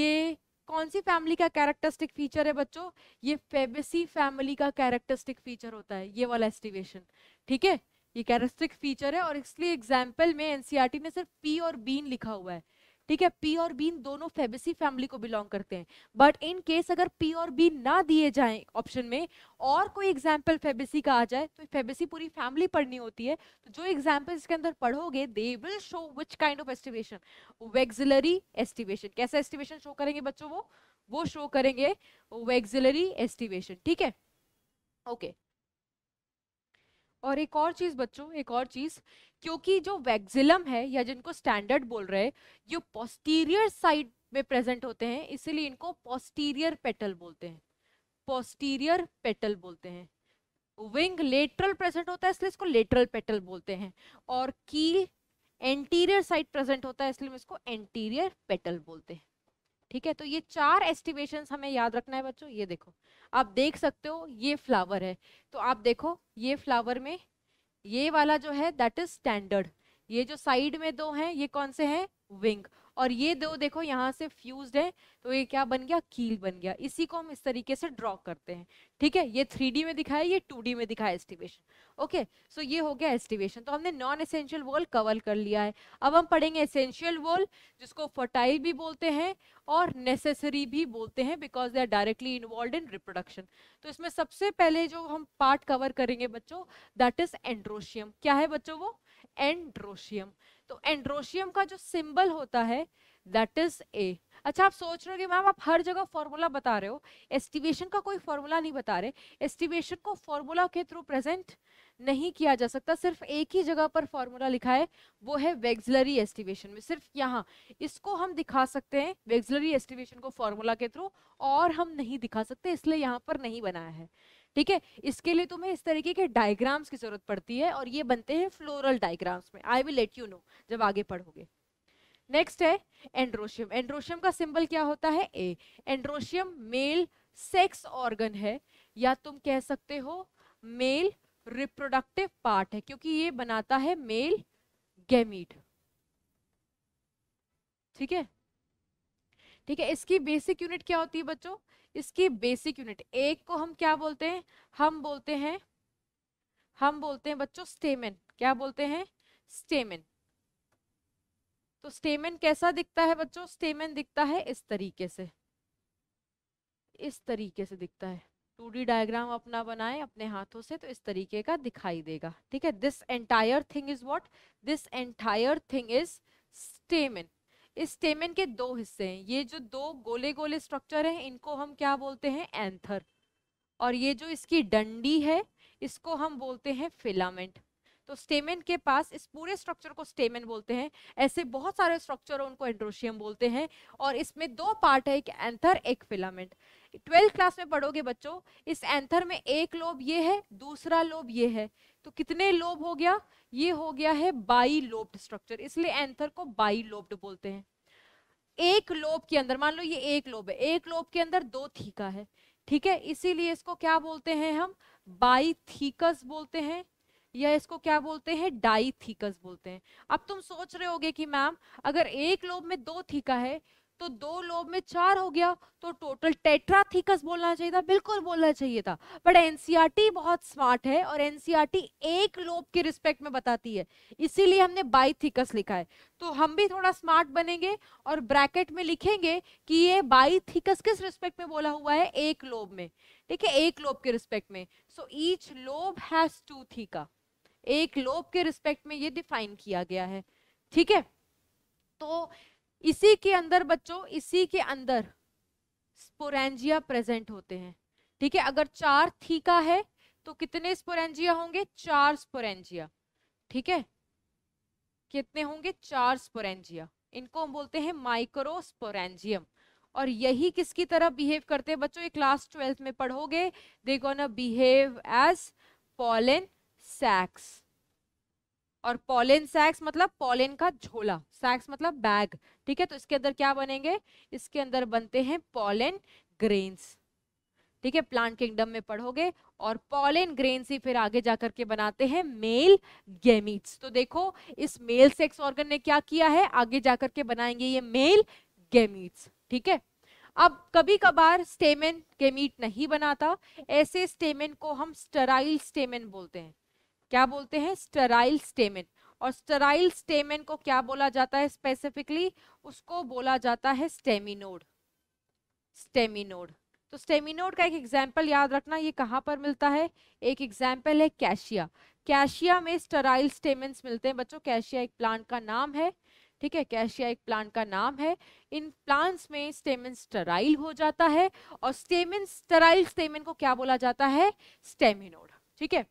ये कौन सी फैमिली का कैरेक्टरिस्टिक फीचर है बच्चों ये फेबेसी फैमिली का कैरेक्टरिस्टिक फीचर होता है ये वाला एस्टिवेशन ठीक है ये कैरेक्टरिस्टिक फीचर है और इसलिए एग्जाम्पल में एनसीईआरटी ने e सिर्फ पी और बीन लिखा हुआ है ठीक है पी और बी दोनों फेबेसी फैमिली को बिलोंग करते हैं बट इन केस अगर पी और बी ना दिए जाए ऑप्शन में और कोई एग्जाम्पल फेबेसी का आ जाए तो फेबेसी पूरी फैमिली पढ़नी होती है तो जो एग्जाम्पल इसके अंदर पढ़ोगे they will show which kind of aestivation vexillary aestivation कैसा एस्टिवेशन शो करेंगे बच्चों वो वो शो करेंगे वेगजिलरी एस्टिवेशन ठीक है ओके okay. और एक और चीज़ बच्चों एक और चीज़ क्योंकि जो वैक्सिलम है या जिनको स्टैंडर्ड बोल रहे हैं ये पोस्टीरियर साइड में प्रेजेंट होते हैं इसीलिए इनको पोस्टीरियर पेटल बोलते हैं पोस्टीरियर पेटल बोलते हैं विंग लेटरल प्रेजेंट होता है इसलिए इसको लेटरल पेटल बोलते हैं और कील एंटीरियर साइड प्रेजेंट होता है इसलिए इसको एंटीरियर पेटल बोलते हैं ठीक है तो ये चार एस्टिमेशन हमें याद रखना है बच्चों ये देखो आप देख सकते हो ये फ्लावर है तो आप देखो ये फ्लावर में ये वाला जो है दैट इज स्टैंडर्ड ये जो साइड में दो हैं ये कौन से हैं विंग और ये दो देखो यहाँ से फ्यूज है तो ये क्या बन गया कील बन गया इसी को हम इस तरीके से ड्रॉ करते हैं ठीक है ये थ्री में दिखाया ये टू में दिखाया एस्टिवेशन ओके सो ये हो गया एस्टिवेशन तो हमने नॉन एसेंशियल वॉल कवर कर लिया है अब हम पढ़ेंगे एसेंशियल वॉल जिसको फर्टाइल भी बोलते हैं और नेसेसरी भी बोलते हैं because they are directly involve in reproduction तो इसमें सबसे पहले जो हम पार्ट कवर करेंगे बच्चों दैट इज एंड्रोशियम क्या है बच्चों वो एंड्रोशियम तो एंड्रोशियम का जो सिंबल होता है दैट इज ए अच्छा आप सोच रहे हो कि मैम आप हर जगह फॉर्मूला बता रहे हो एस्टिवेशन का कोई फॉर्मूला नहीं बता रहे एस्टिवेशन को फॉर्मूला के थ्रू प्रेजेंट नहीं किया जा सकता सिर्फ एक ही जगह पर फॉर्मूला लिखा है वो है वेग्जलरी एस्टिवेशन में सिर्फ यहाँ इसको हम दिखा सकते हैं वेग्जलरी एस्टिवेशन को फॉर्मूला के थ्रू और हम नहीं दिखा सकते इसलिए यहाँ पर नहीं बनाया है ठीक है इसके लिए तुम्हें इस तरीके के डायग्राम्स की जरूरत पड़ती है और ये बनते हैं फ्लोरल डायग्राम्स में I will let you know जब आगे पढ़ोगे नेक्स्ट है एंड्रोशियम एंड्रोशियम का सिंबल क्या होता है A androecium male sex organ है या तुम कह सकते हो मेल रिप्रोडक्टिव पार्ट है क्योंकि ये बनाता है मेल गैमीट ठीक है ठीक है इसकी बेसिक यूनिट क्या होती है बच्चों इसकी बेसिक यूनिट एक को हम क्या बोलते हैं हम बोलते हैं हम बोलते हैं बच्चों स्टेमेन क्या बोलते हैं स्टेमेन तो स्टेमेन कैसा दिखता है बच्चों स्टेमेन दिखता है इस तरीके से इस तरीके से दिखता है टू डी डायग्राम अपना बनाए अपने हाथों से तो इस तरीके का दिखाई देगा ठीक है this entire thing is what this entire thing is stamen इस स्टेमेन के दो हिस्से हैं ये जो दो गोले गोले स्ट्रक्चर हैं इनको हम क्या बोलते हैं एंथर और ये जो इसकी डंडी है इसको हम बोलते हैं फिलामेंट तो स्टेमेन के पास इस पूरे स्ट्रक्चर को स्टेमेन बोलते हैं ऐसे बहुत सारे स्ट्रक्चर उनको एंड्रोशियम बोलते हैं और इसमें दो पार्ट है एक एंथर एक फिलामेंट ट्वेल्थ क्लास में पढ़ोगे बच्चों इस एंथर में एक लोब ये है दूसरा लोब ये है तो कितने लोब हो गया ये हो गया है बाई लोब्ड स्ट्रक्चर इसलिए एंथर को बाई लोब्ड बोलते हैं एक लोब के अंदर मान लो ये एक लोब है एक लोब के अंदर दो थीका है ठीक है इसीलिए इसको क्या बोलते हैं हम बाई थीकस बोलते हैं या इसको क्या बोलते हैं डाई थीकस बोलते हैं अब तुम सोच रहे होगे कि मैम अगर एक लोब में दो थीका है तो दो लोब में चार हो गया तो टोटल टेट्राथिकस बोलना चाहिए था बिल्कुल बोलना चाहिए था बट एनसीआरटी e बहुत स्मार्ट है और एनसीआरटी e एक लोब के रिस्पेक्ट में बताती है इसीलिए हमने बाईथिकस लिखा है तो हम भी थोड़ा स्मार्ट बनेंगे और ब्रैकेट में लिखेंगे कि ये बाईथिकस किस रिस्पेक्ट में बोला हुआ है एक लोब में ठीक है एक लोब के रिस्पेक्ट में so each lobe has two theca एक लोब के रिस्पेक्ट में ये डिफाइन किया गया है ठीक है तो इसी के अंदर बच्चों इसी के अंदर स्पोरेंजिया प्रेजेंट होते हैं ठीक है अगर चार थीका है तो कितने स्पोरेंजिया होंगे चार स्पोरेंजिया ठीक है कितने होंगे चार स्पोरेंजिया इनको हम बोलते हैं माइक्रोस्पोरेंजियम और यही किसकी तरह बिहेव करते हैं बच्चों ये क्लास ट्वेल्थ में पढ़ोगे they gonna behave as pollen sacs और पॉलिन सैक्स मतलब पॉलिन का झोला सैक्स मतलब बैग ठीक है तो इसके अंदर क्या बनेंगे इसके अंदर बनते हैं पॉलिन ग्रेन्स ठीक है प्लांट किंगडम में पढ़ोगे और पॉलिन ग्रेन ही फिर आगे जाकर के बनाते हैं मेल गेमीट्स तो देखो इस मेल सेक्स ऑर्गन ने क्या किया है आगे जाकर के बनाएंगे ये मेल गेमीट्स ठीक है अब कभी कभार स्टेमेन गेमीट नहीं बनाता ऐसे स्टेमेन को हम स्टराइल स्टेमेन बोलते हैं क्या बोलते हैं स्टराइल स्टेमेंट और स्टराइल स्टेमेन को क्या बोला जाता है स्पेसिफिकली उसको बोला जाता है स्टेमिनोड स्टेमिनोड तो स्टेमिनोड का एक एग्जाम्पल याद रखना ये कहाँ पर मिलता है एक एग्जाम्पल है कैशिया कैशिया में स्टराइल स्टेमेंट्स मिलते हैं बच्चों कैशिया एक प्लांट का नाम है ठीक है कैशिया एक प्लांट का नाम है इन प्लांट्स में स्टेमिन स्टराइल हो जाता है और स्टेमिन स्टराइल स्टेमिन को क्या बोला जाता है स्टेमिनोड ठीक है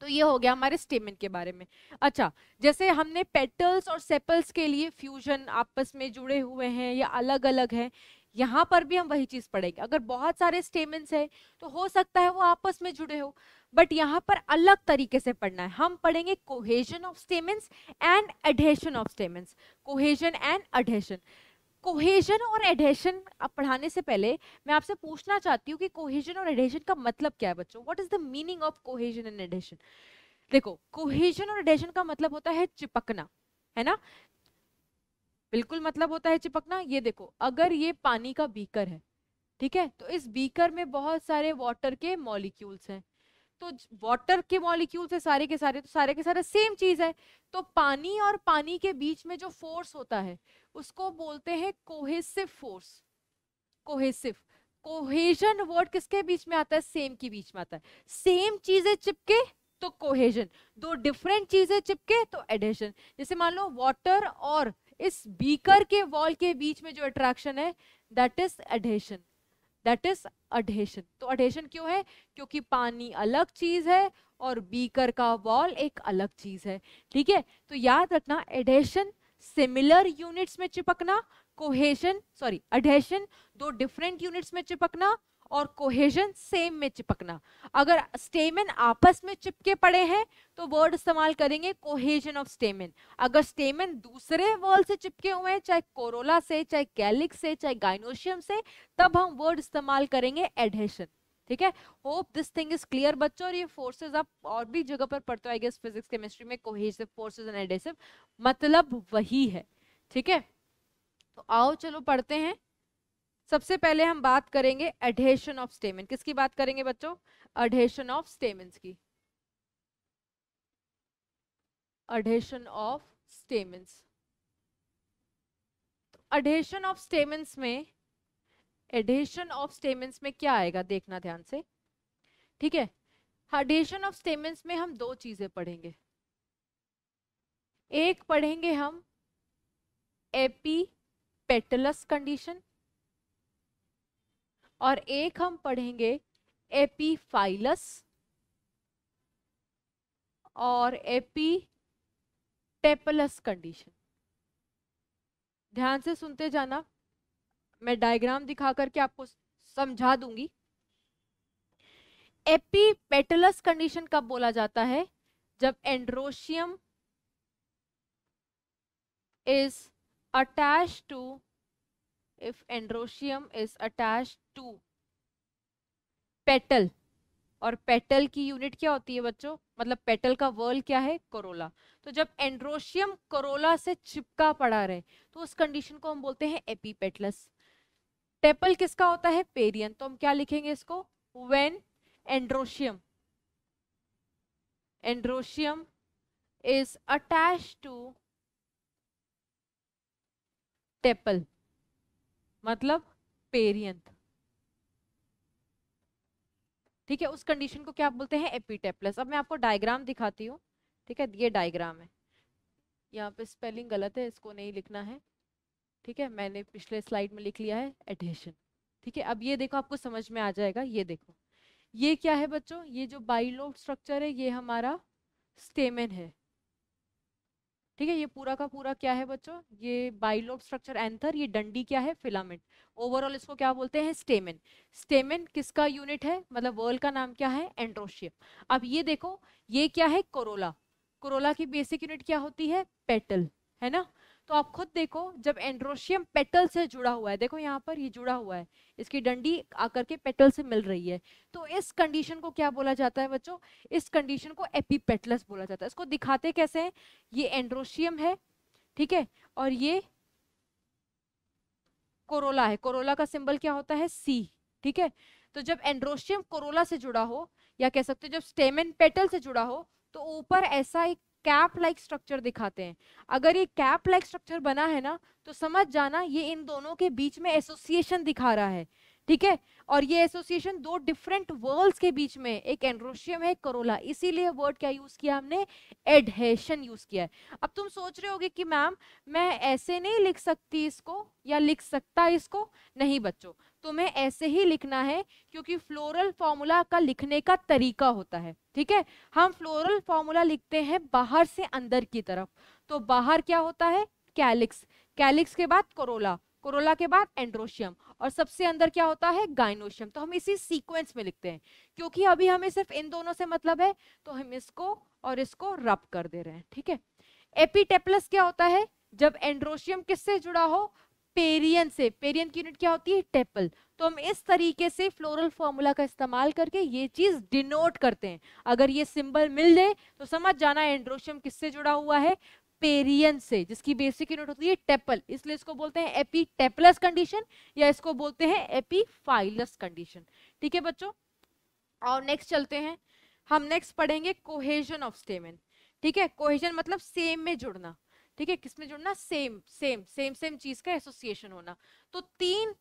तो ये हो गया हमारे स्टेमिन के बारे में अच्छा जैसे हमने पेटल्स और सेपल्स के लिए फ्यूजन आपस में जुड़े हुए हैं या अलग अलग हैं यहाँ पर भी हम वही चीज़ पढ़ेंगे अगर बहुत सारे स्टेमेंट्स हैं तो हो सकता है वो आपस में जुड़े हो बट यहाँ पर अलग तरीके से पढ़ना है हम पढ़ेंगे cohesion of stamens and adhesion of stamens cohesion and adhesion cohesion और एडहेशन आप पढ़ाने से पहले मैं आपसे पूछना चाहती हूँ कि कोहेजन और एडहेशन का मतलब क्या है बच्चों what is the meaning of cohesion and adhesion देखो कोहेजन और एडहेशन का मतलब होता है चिपकना है ना बिल्कुल मतलब होता है चिपकना ये देखो अगर ये पानी का बीकर है ठीक है तो इस बीकर में बहुत सारे वाटर के मॉलिक्यूल्स हैं तो वाटर के मॉलिक्यूल से सारे के सारे तो सारे के सारे सेम चीज़ है तो पानी और पानी के बीच में जो फोर्स होता है उसको बोलते हैं cohesive force cohesive cohesion word किसके बीच में आता है सेम के बीच में आता है सेम चीज़ें चिपके तो कोहेजन दो डिफरेंट चीज़ें चिपके तो एडेशन जैसे मान लो वॉटर और इस बीकर के वॉल के बीच में जो अट्रैक्शन है that is adhesion that is adhesion तो अडेशन क्यों है क्योंकि पानी अलग चीज है और बीकर का वॉल एक अलग चीज है ठीक है तो याद रखना एडेशन सिमिलर यूनिट्स में चिपकना कोहेशन सॉरी अडेशन दो डिफरेंट यूनिट्स में चिपकना और कोहेजन सेम में चिपकना अगर स्टेमिन आपस में चिपके पड़े हैं तो वर्ड इस्तेमाल करेंगे कोहेजन ऑफ स्टेमिन अगर स्टेमिन दूसरे वॉल से चिपके हुए हैं चाहे कोरोला से चाहे कैलिक से चाहे गाइनोशियम से तब हम वर्ड इस्तेमाल करेंगे एडहेशन ठीक है hope this thing is clear बच्चों और ये फोर्सेज आप और भी जगह पर पढ़ते हो आई गेस फिजिक्स केमिस्ट्री में कोहेसिव फोर्सेज एंड एडेसिव मतलब वही है ठीक है तो आओ चलो पढ़ते हैं सबसे पहले हम बात करेंगे एडहेशन ऑफ स्टेमिन किसकी बात करेंगे बच्चों एडहेशन ऑफ स्टेमिन की adhesion of stamen adhesion of stamen में एडेशन ऑफ स्टेमिन में क्या आएगा देखना ध्यान से ठीक है एडहेशन ऑफ स्टेमिन में हम दो चीजें पढ़ेंगे एक पढ़ेंगे हम एपी पेटलस कंडीशन और एक हम पढ़ेंगे एपीफाइलस और एपी टेपलस कंडीशन ध्यान से सुनते जाना मैं डायग्राम दिखा करके आपको समझा दूंगी एपीपेटलस कंडीशन कब बोला जाता है जब androecium is attach to if androsium is attached to petal और पेटल की यूनिट क्या होती है बच्चों मतलब पेटल का वर्ल क्या है कोरोला तो जब एंड्रोशियम कोरोला से चिपका पड़ा रहे तो उस कंडीशन को हम बोलते हैं एपीपेटलस टेपल किसका होता है पेरियन तो हम क्या लिखेंगे इसको when androecium androecium is attach to tepal मतलब पेरियंथ ठीक है उस कंडीशन को क्या बोलते हैं एपिटेप्लस अब मैं आपको डायग्राम दिखाती हूँ ठीक है ये डायग्राम है यहाँ पे स्पेलिंग गलत है इसको नहीं लिखना है ठीक है मैंने पिछले स्लाइड में लिख लिया है एडहेशन ठीक है अब ये देखो आपको समझ में आ जाएगा ये देखो ये क्या है बच्चों ये जो बाइलोब स्ट्रक्चर है ये हमारा स्टेमेन है ठीक है ये पूरा का पूरा क्या है बच्चों ये बाइलोब स्ट्रक्चर एंथर ये डंडी क्या है फिलामेंट ओवरऑल इसको क्या बोलते हैं स्टेमेन स्टेमेन किसका यूनिट है मतलब वर्ल्ड का नाम क्या है एंड्रोशियम अब ये देखो ये क्या है कोरोला कोरोला की बेसिक यूनिट क्या होती है पेटल है ना तो आप खुद देखो जब एंड्रोशियम पेटल से जुड़ा हुआ है देखो यहाँ पर ये जुड़ा हुआ है इसकी डंडी आकर के पेटल से मिल रही है तो इस कंडीशन को क्या बोला जाता है बच्चों इस कंडीशन को एपीपेटलस बोला जाता है इसको दिखाते कैसे हैं ये एंड्रोशियम है ठीक है और ये कोरोला है कोरोला का सिंबल क्या होता है सी ठीक है तो जब एंड्रोशियम कोरोला से जुड़ा हो या कह सकते हो जब स्टेमन पेटल से जुड़ा हो तो ऊपर ऐसा एक कैप लाइक स्ट्रक्चर दिखाते हैं अगर ये कैप लाइक स्ट्रक्चर बना है ना तो समझ जाना ये इन दोनों के बीच में एसोसिएशन दिखा रहा है ठीक है और ये एसोसिएशन दो डिफरेंट वर्ल्ड्स के बीच में एक एंड्रोशियम है करोला इसीलिए वर्ड क्या यूज किया हमने एडहेशन यूज किया है अब तुम सोच रहे होगे कि मैम मैं ऐसे नहीं लिख सकती इसको या लिख सकता इसको नहीं बच्चों तुम्हें ऐसे ही लिखना है क्योंकि फ्लोरल फॉर्मूला का लिखने का तरीका होता है ठीक है हम फ्लोरल फॉर्मूला लिखते हैं बाहर से अंदर की तरफ तो बाहर क्या होता है कैलिक्स कैलिक्स के बाद करोला कोरोला के बाद एंड्रोशियम और सबसे अंदर क्या होता है गाइनोशियम तो हम इसी सीक्वेंस में लिखते हैं क्योंकि अभी हमें सिर्फ इन दोनों से मतलब है तो हम इसको और इसको रब कर दे रहे हैं ठीक है एपीटेप्लस क्या होता है जब एंड्रोशियम किससे जुड़ा हो पेरियन से पेरियन की यूनिट क्या होती है टेपल तो हम इस तरीके से फ्लोरल फॉर्मूला का इस्तेमाल करके ये चीज डिनोट करते हैं अगर ये सिंबल मिल जाए तो समझ जाना एंड्रोशियम किससे जुड़ा हुआ है पेरियन से जिसकी बेसिक यूनिट होती है टेपल इसलिए इसको बोलते हैं एपी टेपलस कंडीशन या इसको बोलते हैं एपीफाइलस कंडीशन ठीक है बच्चों और नेक्स्ट चलते हैं हम नेक्स्ट पढ़ेंगे कोहेजन ऑफ स्टेमेन ठीक है कोहेजन मतलब सेम में जुड़ना ठीक है किसमें जुड़ना सेम सेम सेम सेम चीज का एसोसिएशन होना तो तीन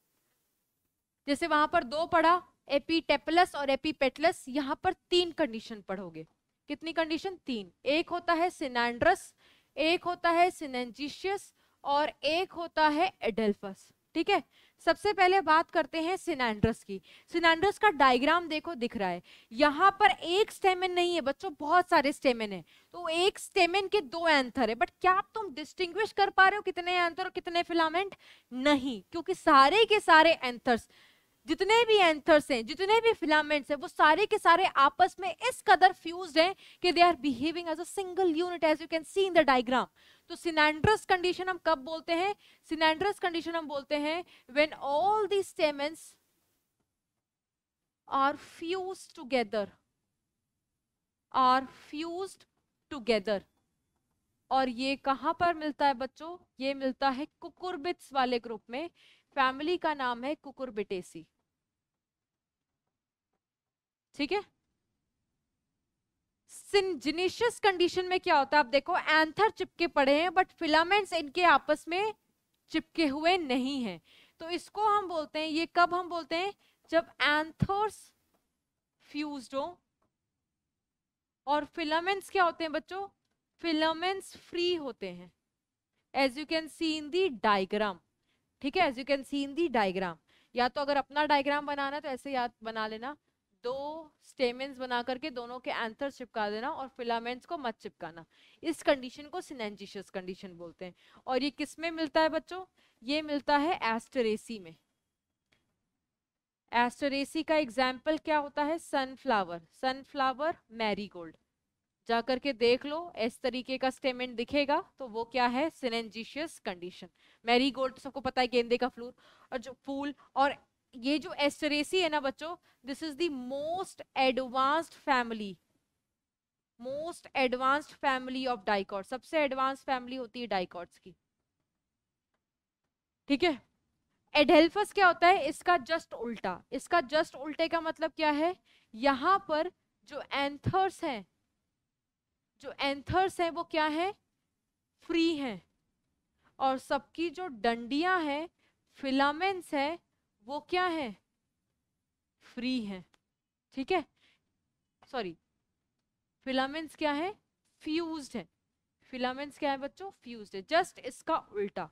जैसे वहां पर दो पढ़ा एपीटेपलस और एपीपेटलस यहाँ पर तीन कंडीशन पढ़ोगे कितनी कंडीशन तीन एक होता है सिनांड्रस एक होता है सिनेंजिशियस और एक होता है एडल्फस ठीक है सबसे पहले बात करते हैं सिनेंड्रस की सिनेंड्रस का डायग्राम देखो दिख रहा है यहाँ पर एक स्टेमिन नहीं है बच्चों बहुत सारे स्टेमिन है तो एक स्टेमिन के दो एंथर है बट क्या आप तुम डिस्टिंग्विश कर पा रहे हो कितने एंथर और कितने फिलामेंट नहीं क्योंकि सारे के सारे एंथर्स जितने भी एंथर्स हैं जितने भी फिलामेंट्स हैं वो सारे के सारे आपस में इस कदर फ्यूज हैं कि they are behaving as a single unit as you can see in the diagram तो सिनेंड्रस कंडीशन हम कब बोलते हैं सिनेंड्रस कंडीशन हम बोलते हैं when all the stamens are fuse together are fuse together और ये कहाँ पर मिलता है बच्चों ये मिलता है कुकुरबिट्स वाले ग्रुप में फैमिली का नाम है कुकुरबिटेसी ठीक है सिंजनिशियस कंडीशन में क्या होता है आप देखो एंथर चिपके पड़े हैं बट फिलामेंट्स इनके आपस में चिपके हुए नहीं हैं तो इसको हम बोलते हैं ये कब हम बोलते हैं जब एंथर्स फ्यूज हो और फिलामेंट्स क्या होते हैं बच्चों फिलामेंट्स फ्री होते हैं as you can see in the diagram ठीक है as you can see in the diagram या तो अगर अपना डायग्राम बनाना तो ऐसे याद बना लेना दो स्टेमेंस बना करके दोनों के एंथर चिपका देना और फिलामेंट्स को मत चिपकाना इस कंडीशन को सिनेंजिशियस कंडीशन बोलते हैं और ये किस में मिलता है बच्चों ये मिलता है एस्टरेसी में एस्टरेसी का एग्जाम्पल क्या होता है सनफ्लावर सनफ्लावर मैरीगोल्ड जा करके देख लो इस तरीके का स्टेमेंट दिखेगा तो वो क्या है सिनेंजिशियस कंडीशन मैरीगोल्ड सबको पता है गेंदे का फ्लूर और जो फूल और ये जो एस्टरेसी है ना बच्चों this is the most advanced family most advanced family of dicot सबसे एडवांस फैमिली होती है डाइकॉट्स की ठीक है एडेल्फस क्या होता है इसका जस्ट उल्टा इसका जस्ट उल्टे का मतलब क्या है यहां पर जो एंथर्स हैं जो एंथर्स हैं वो क्या है फ्री हैं और सबकी जो डंडियां हैं फिलामेंट्स हैं वो क्या है फ्री है ठीक है सॉरी फिलामेंट्स क्या है फ्यूज्ड है फिलामेंट्स क्या है बच्चों फ्यूज्ड है जस्ट इसका उल्टा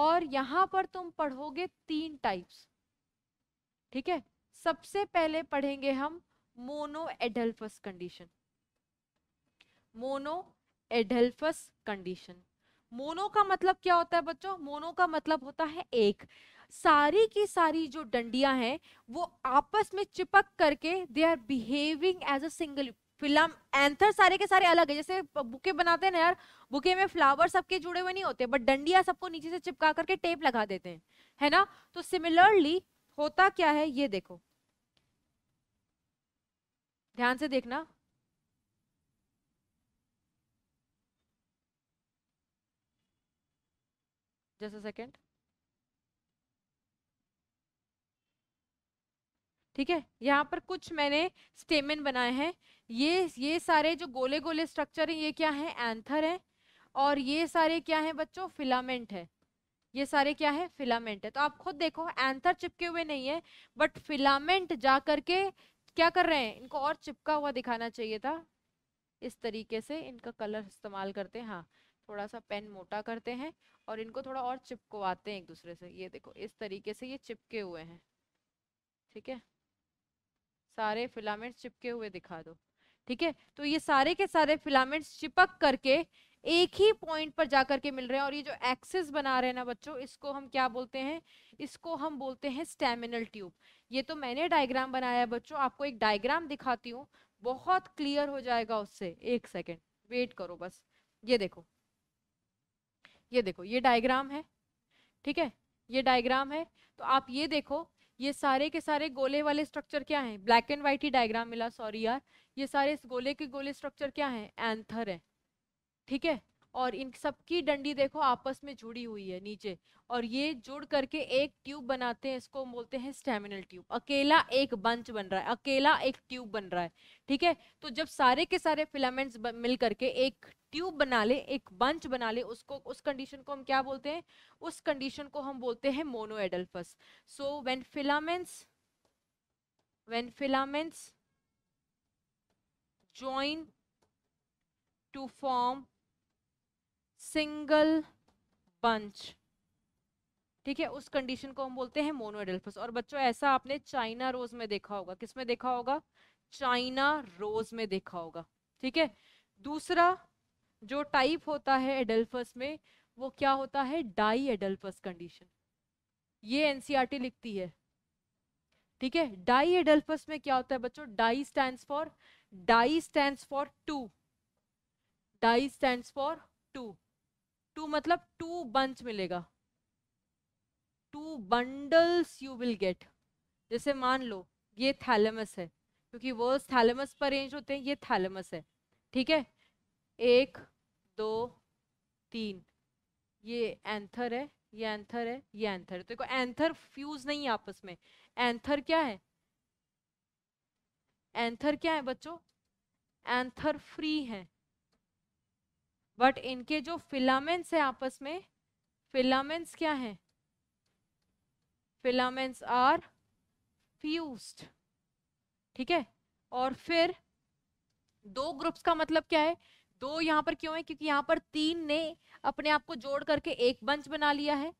और यहां पर तुम पढ़ोगे तीन टाइप्स ठीक है सबसे पहले पढ़ेंगे हम monadelphous condition monadelphous condition mono का मतलब क्या होता है बच्चों मोनो का मतलब होता है एक सारी की सारी जो डंडियां हैं वो आपस में चिपक करके they are behaving as a single film anther सारे के सारे अलग है जैसे बुके बनाते हैं ना यार बुके में फ्लावर सबके जुड़े हुए नहीं होते बट डंडिया सबको नीचे से चिपका करके टेप लगा देते हैं है ना तो सिमिलरली होता क्या है ये देखो ध्यान से देखना जस्ट अ सेकेंड ठीक है यहाँ पर कुछ मैंने स्टेमेन बनाए हैं ये ये सारे जो गोले गोले स्ट्रक्चर हैं ये क्या है एंथर है और ये सारे क्या है बच्चों फिलामेंट है ये सारे क्या है फिलामेंट है तो आप खुद देखो एंथर चिपके हुए नहीं है बट फिलामेंट जा करके क्या कर रहे हैं इनको और चिपका हुआ दिखाना चाहिए था इस तरीके से इनका कलर इस्तेमाल करते हैं हाँ थोड़ा सा पेन मोटा करते हैं और इनको थोड़ा और चिपकवाते हैं एक दूसरे से ये देखो इस तरीके से ये चिपके हुए हैं ठीक है सारे फिलामेंट्स चिपके हुए दिखा दो ठीक है तो ये सारे के सारे फिलामेंट्स चिपक करके एक ही पॉइंट पर जाकर के मिल रहे हैं और ये जो एक्सेस बना रहे हैं ना बच्चों इसको हम क्या बोलते हैं इसको हम बोलते हैं स्टेमिनल ट्यूब ये तो मैंने डायग्राम बनाया है बच्चों आपको एक डायग्राम दिखाती हूँ बहुत क्लियर हो जाएगा उससे एक सेकेंड वेट करो बस ये देखो ये देखो ये डायग्राम है ठीक है ये डायग्राम है तो आप ये देखो ये सारे के सारे गोले वाले स्ट्रक्चर क्या हैं ब्लैक एंड व्हाइट ही डायग्राम मिला सॉरी यार ये सारे गोले के गोले स्ट्रक्चर क्या हैं एंथर है ठीक है और इन सबकी डंडी देखो आपस में जुड़ी हुई है नीचे और ये जुड़ करके एक ट्यूब बनाते हैं इसको बोलते हैं स्टेमिनल ट्यूब अकेला एक बंच बन रहा है अकेला एक ट्यूब बन रहा है ठीक है तो जब सारे के सारे फिलामेंट्स मिल करके एक ट्यूब बना ले एक बंच बना ले उसको उस कंडीशन को हम क्या बोलते हैं उस कंडीशन को हम बोलते हैं monadelphous so when filaments when filaments join to form single bunch ठीक है उस कंडीशन को हम बोलते हैं मोनोएडल्फस और बच्चों ऐसा आपने चाइना रोज में देखा होगा किस में देखा होगा चाइना रोज में देखा होगा ठीक है दूसरा जो टाइप होता है एडल्फस में वो क्या होता है डाई एडल्फस कंडीशन ये एनसीईआरटी e लिखती है ठीक है डाई एडल्फस में क्या होता है बच्चों di stand for di stand for two di stand for two two मतलब टू बंच मिलेगा two bundles you will get जैसे मान लो ये थैलेमस है क्योंकि वर्ड्स थैलेमस पर अरेंज होते हैं ये थैलेमस है ठीक है एक दो तीन ये एंथर है ये एंथर है ये एंथर है तो एंथर फ्यूज नहीं है आपस में एंथर क्या है एंथर क्या है बच्चों एंथर फ्री है बट इनके जो फिलामेंट्स है आपस में फिलामेंट्स क्या हैं फिलामेंट्स आर फ्यूज्ड ठीक है और फिर दो ग्रुप्स का मतलब क्या है दो यहाँ पर क्यों है क्योंकि यहाँ पर तीन ने अपने आप को जोड़ करके एक बंच बना लिया है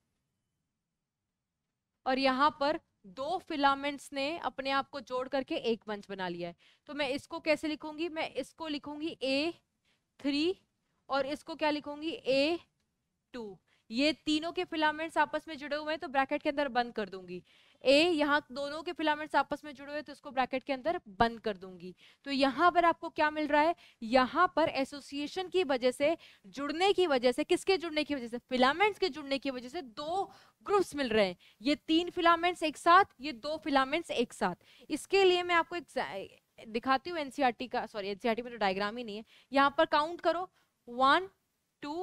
और यहाँ पर दो फिलामेंट्स ने अपने आप को जोड़ करके एक बंच बना लिया है तो मैं इसको कैसे लिखूंगी मैं इसको लिखूंगी ए थ्री और इसको क्या लिखूंगी ए टू ये तीनों के फिलामेंट्स आपस में जुड़े हुए हैं तो ब्रैकेट के अंदर बंद कर दूंगी ए यहाँ दोनों के फिलामेंट्स आपस में जुड़े हुए हैं तो इसको ब्रैकेट के अंदर बंद कर दूंगी तो यहाँ पर आपको क्या मिल रहा है यहाँ पर एसोसिएशन की वजह से जुड़ने की वजह से किसके जुड़ने की वजह से फिलामेंट्स के जुड़ने की वजह से दो ग्रुप्स मिल रहे हैं ये तीन फिलामेंट्स एक साथ ये दो फिलामेंट्स एक साथ इसके लिए मैं आपको दिखाती हूँ एनसीआरटी e का सॉरी एनसीआरटी e में तो डायग्राम ही नहीं है यहाँ पर काउंट करो one two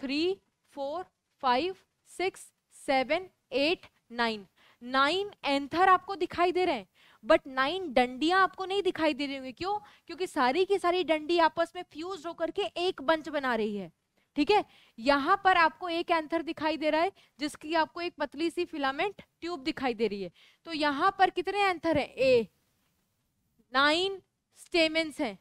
three four five six seven eight nine nine anther आपको दिखाई दे रहे हैं बट नाइन डंडियां आपको नहीं दिखाई दे रही होंगी क्यों क्योंकि सारी की सारी डंडी आपस में फ्यूज होकर के एक बंच बना रही है ठीक है यहाँ पर आपको एक एंथर दिखाई दे रहा है जिसकी आपको एक पतली सी फिलामेंट ट्यूब दिखाई दे रही है तो यहाँ पर कितने एंथर है ए नाइन स्टेमेंस हैं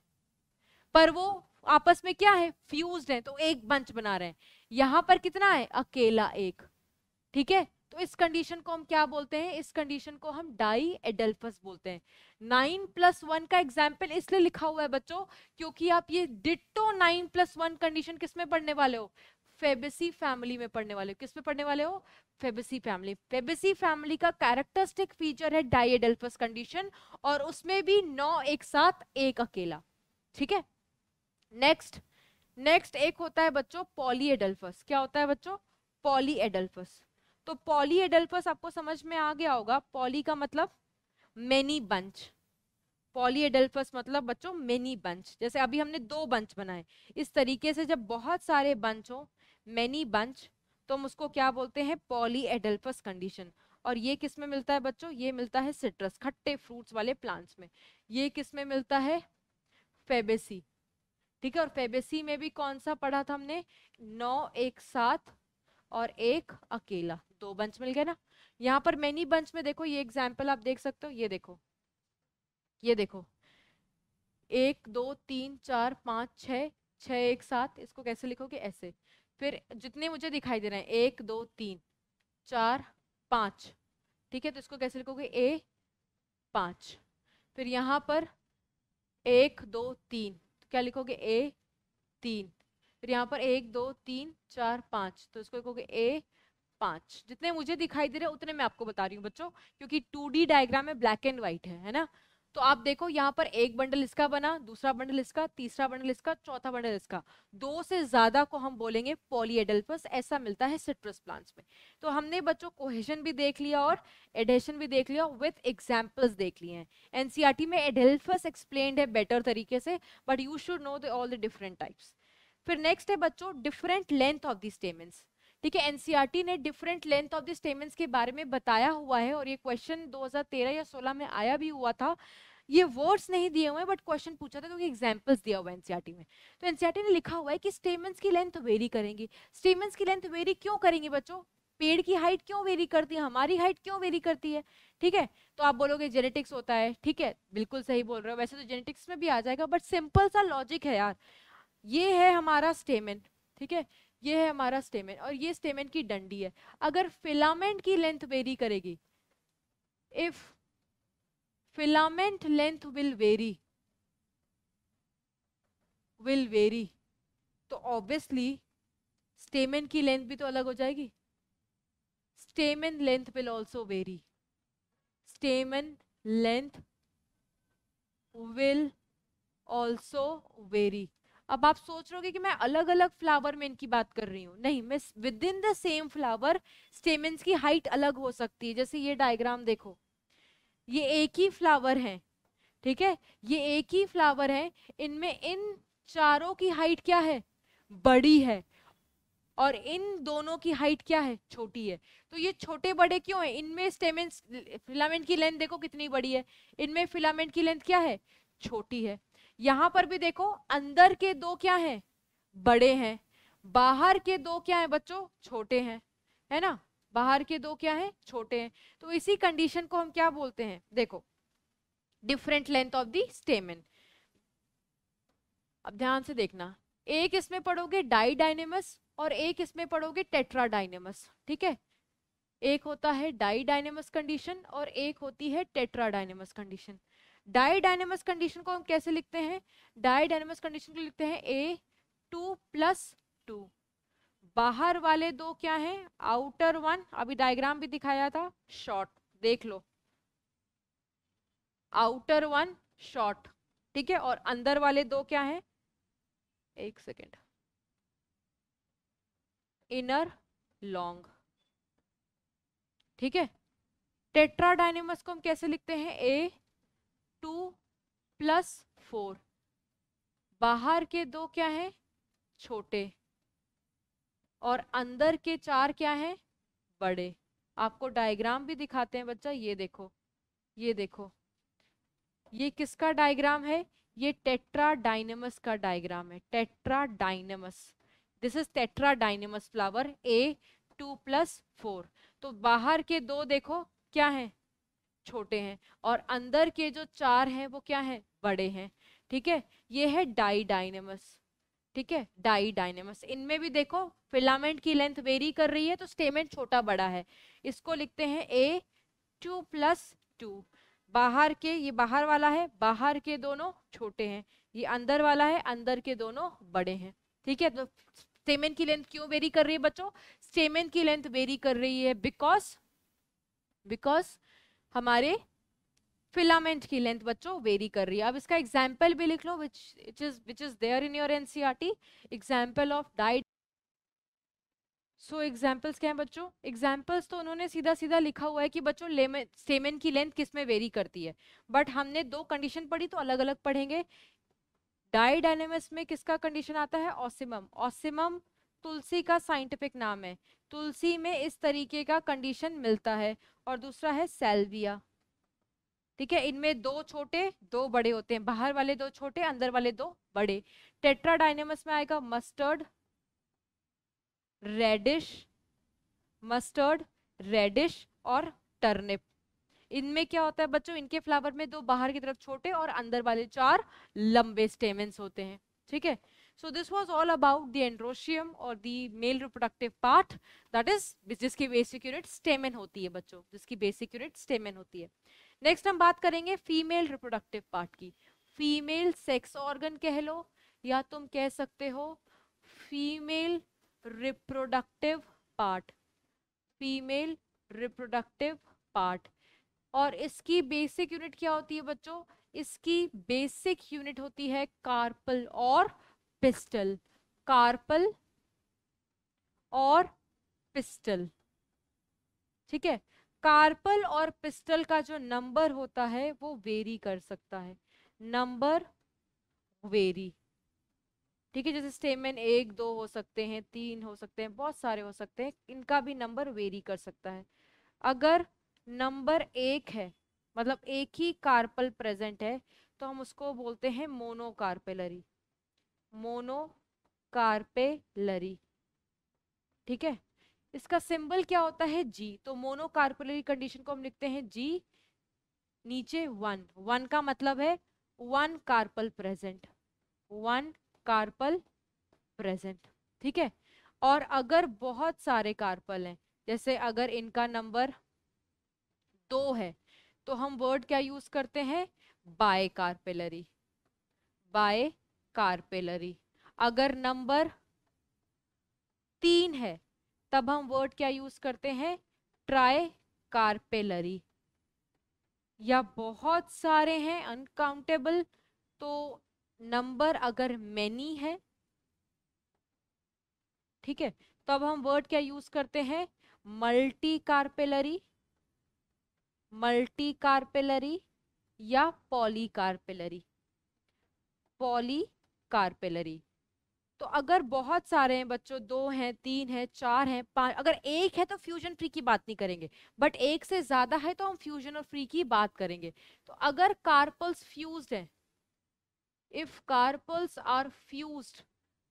पर वो आपस में क्या है फ्यूज है तो एक बंच बना रहे हैं यहाँ पर कितना है अकेला एक ठीक है तो इस कंडीशन को हम क्या बोलते हैं इस कंडीशन को हम डाई एडल्फस बोलते हैं नाइन प्लस वन का एग्जाम्पल इसलिए लिखा हुआ है बच्चों क्योंकि आप ये ditto nine plus one condition किस में पढ़ने वाले हो फेबेसी फैमिली में पढ़ने वाले हो किस में पढ़ने वाले हो फेबेसी फैमिली फेबेसी फैमिली का कैरेक्टरिस्टिक फीचर है डाई एडल्फस कंडीशन और उसमें भी नौ एक साथ एक अकेला ठीक है नेक्स्ट नेक्स्ट एक होता है बच्चों पॉली एडल्फस क्या होता है बच्चों पॉली एडल्फस तो पॉली एडल्फस आपको समझ में आ गया होगा पॉली का मतलब मेनी बंच पॉली एडल्फस मतलब बच्चों मेनी बंच जैसे अभी हमने दो बंच बनाए इस तरीके से जब बहुत सारे बंच हो मेनी बंच तो हम उसको क्या बोलते हैं पॉली एडल्फस कंडीशन और ये किस में मिलता है बच्चों ये मिलता है सिट्रस खट्टे फ्रूट्स वाले प्लांट्स में ये किस में मिलता है फेबेसी ठीक है और फेबेसी में भी कौन सा पढ़ा था हमने नौ एक साथ और एक अकेला दो बंच मिल गए ना यहाँ पर मैनी बंच में देखो ये एग्जाम्पल आप देख सकते हो ये देखो ये देखो एक दो तीन चार पाँच छ छ एक साथ इसको कैसे लिखोगे ऐसे फिर जितने मुझे दिखाई दे रहे हैं एक दो तीन चार पाँच ठीक है तो इसको कैसे लिखोगे ए पाँच फिर यहाँ पर एक दो तीन क्या लिखोगे ए तीन फिर यहाँ पर एक दो तीन चार पाँच तो इसको लिखोगे ए पाँच जितने मुझे दिखाई दे रहे उतने मैं आपको बता रही हूँ बच्चों क्योंकि टू डी डायग्राम में ब्लैक एंड व्हाइट है है ना तो आप देखो यहाँ पर एक बंडल इसका बना दूसरा बंडल इसका तीसरा बंडल इसका चौथा बंडल इसका दो से ज्यादा को हम बोलेंगे पॉलीएडल्पस ऐसा मिलता है सिट्रस प्लांट्स में तो हमने बच्चों कोहेशन भी देख लिया और एडेशन भी देख लिया विथ एग्जाम्पल्स देख लिए हैं एनसीआरटी e में एडेल्फस एक्सप्लेन है बेटर तरीके से but you should know the all the different types फिर नेक्स्ट है बच्चों different length of the stamens ठीक है एनसीईआरटी ने different length of the stamens के बारे में बताया हुआ है और ये क्वेश्चन 2013 या 16 में आया भी हुआ था ये वर्ड्स नहीं दिए हुए हैं बट क्वेश्चन पूछा था क्योंकि एग्जाम्पल्स दिया हुआ है एनसीईआरटी e में तो एनसीईआरटी e ने लिखा हुआ है कि स्टेमेंट्स की लेंथ वेरी करेंगी स्टेमेंट्स की लेंथ वेरी क्यों करेंगे बच्चों पेड़ की हाइट क्यों वेरी करती है हमारी हाइट क्यों वेरी करती है ठीक है तो आप बोलोगे जेनेटिक्स होता है ठीक है बिल्कुल सही बोल रहे हो वैसे तो जेनेटिक्स में भी आ जाएगा बट सिंपल सा लॉजिक है यार ये है हमारा स्टेमेंट ठीक है ये है हमारा स्टेमेंट और ये स्टेमेंट की डंडी है अगर फिलामेंट की लेंथ वेरी करेगी if filament length will vary will vary तो ऑब्वियसली स्टेमेंट की लेंथ भी तो अलग हो जाएगी stamen length will also vary stamen length will also vary अब आप सोच रहे कि मैं अलग अलग फ्लावर में इनकी बात कर रही हूँ नहीं मैं within the same flower stamens की हाइट अलग हो सकती है जैसे ये डायग्राम देखो ये एक ही फ्लावर है ठीक है ये एक ही फ्लावर है इनमें इन चारों की हाइट क्या है बड़ी है और इन दोनों की हाइट क्या है छोटी है तो ये छोटे बड़े क्यों है इनमें स्टेमेंट फिलामेंट की लेंथ देखो कितनी बड़ी है इनमें फिलामेंट की लेंथ क्या है छोटी है यहां पर भी देखो अंदर के दो क्या हैं बड़े हैं बाहर के दो क्या हैं बच्चों छोटे हैं है ना बाहर के दो क्या हैं छोटे हैं तो इसी कंडीशन को हम क्या बोलते हैं देखो different length of the stamen अब ध्यान से देखना एक इसमें पढ़ोगे डाई डायनेमस और एक इसमें पढ़ोगे टेट्रा डायनेमस ठीक है एक होता है डाई डायनेमस कंडीशन और एक होती है tetradynamous condition didynamous condition को हम कैसे लिखते हैं डायडाइनमस कंडीशन को लिखते हैं ए टू प्लस टू बाहर वाले दो क्या हैं आउटर वन अभी डायग्राम भी दिखाया था शॉर्ट देख लो आउटर वन शॉर्ट ठीक है और अंदर वाले दो क्या हैं एक सेकेंड इनर लॉन्ग ठीक है डायनेमस को हम कैसे लिखते हैं ए टू प्लस फोर बाहर के दो क्या हैं छोटे और अंदर के चार क्या हैं बड़े आपको डायग्राम भी दिखाते हैं बच्चा ये देखो ये देखो ये किसका डायग्राम है ये टेट्रा डायनेमस का डायग्राम है tetradynamous this is tetradynamous flower A two plus four तो बाहर के दो देखो क्या है छोटे हैं और अंदर के जो चार हैं वो क्या हैं बड़े हैं ठीक है ये है डाई डाइनेमस ठीक है डाई डाइनेमस इनमें भी देखो फिलामेंट की लेंथ वेरी कर रही है तो स्टेमेंट छोटा बड़ा है इसको लिखते हैं ए टू प्लस टू बाहर के ये बाहर वाला है बाहर के दोनों छोटे हैं ये अंदर वाला है अंदर के दोनों बड़े हैं ठीक है तो स्टेमेंट की लेंथ क्यों वेरी कर रही है बच्चों स्टेमेंट की लेंथ वेरी कर रही है बिकॉज बिकॉज हमारे फिलामेंट की लेंथ बच्चों वेरी कर रही है अब इसका एग्जाम्पल भी लिख लो which each is which is there in your T example of diet so examples क्या है बच्चों एग्जाम्पल्स तो उन्होंने सीधा सीधा लिखा हुआ है कि बच्चों लेमेन सेमेन की लेंथ किस में वेरी करती है बट हमने दो कंडीशन पढ़ी तो अलग अलग पढ़ेंगे डाई डायनेमिक्स में किसका कंडीशन आता है ऑसिमम ऑसिमम तुलसी का साइंटिफिक नाम है तुलसी में इस तरीके का कंडीशन मिलता है और दूसरा है सेल्विया ठीक है इनमें दो छोटे दो बड़े होते हैं बाहर वाले दो छोटे अंदर वाले दो बड़े टेट्राडाइनेमस में आएगा मस्टर्ड रेडिश मस्टर्ड रेडिश और टर्निप इनमें क्या होता है बच्चों इनके फ्लावर में दो बाहर की तरफ छोटे और अंदर वाले चार लंबे स्टेमेंस होते हैं ठीक है So this was all about the androecium or the male reproductive part that is जिसकी basic unit stamen होती है बच्चों जिसकी basic unit stamen होती है Next हम बात करेंगे female reproductive part की female sex organ कह लो या तुम कह सकते हो female reproductive part female reproductive part और इसकी बेसिक यूनिट क्या होती है बच्चों इसकी बेसिक यूनिट होती है कार्पल और पिस्टल कार्पल और पिस्टल ठीक है कार्पल और पिस्टल का जो नंबर होता है वो वेरी कर सकता है नंबर वेरी ठीक है जैसे स्टेमन एक दो हो सकते हैं तीन हो सकते हैं बहुत सारे हो सकते हैं इनका भी नंबर वेरी कर सकता है अगर नंबर एक है मतलब एक ही कार्पल प्रेजेंट है तो हम उसको बोलते हैं मोनोकार्पेलरी मोनोकार्पेलरी ठीक है इसका सिंबल क्या होता है जी तो मोनोकार्पेलरी कंडीशन को हम लिखते हैं जी नीचे वन वन का मतलब है one carpel present one carpel present ठीक है और अगर बहुत सारे कार्पल हैं जैसे अगर इनका नंबर दो है तो हम वर्ड क्या यूज करते हैं बाय कार्पेलरी बाय कार्पेलरी अगर नंबर तीन है तब हम वर्ड क्या यूज करते हैं ट्राई कारपेलरी या बहुत सारे हैं अनकाउंटेबल तो नंबर अगर मैनी है ठीक है तब हम वर्ड क्या यूज करते हैं मल्टी कार्पेलरी मल्टी कार्पेलरी या पॉली कारपेलरी पॉली कारपेलरी तो अगर बहुत सारे हैं बच्चों दो हैं तीन हैं चार हैं पाँच अगर एक है तो फ्यूजन फ्री की बात नहीं करेंगे बट एक से ज़्यादा है तो हम फ्यूजन और फ्री की बात करेंगे तो अगर कार्पल्स फ्यूज हैं इफ़ कार्पल्स आर फ्यूज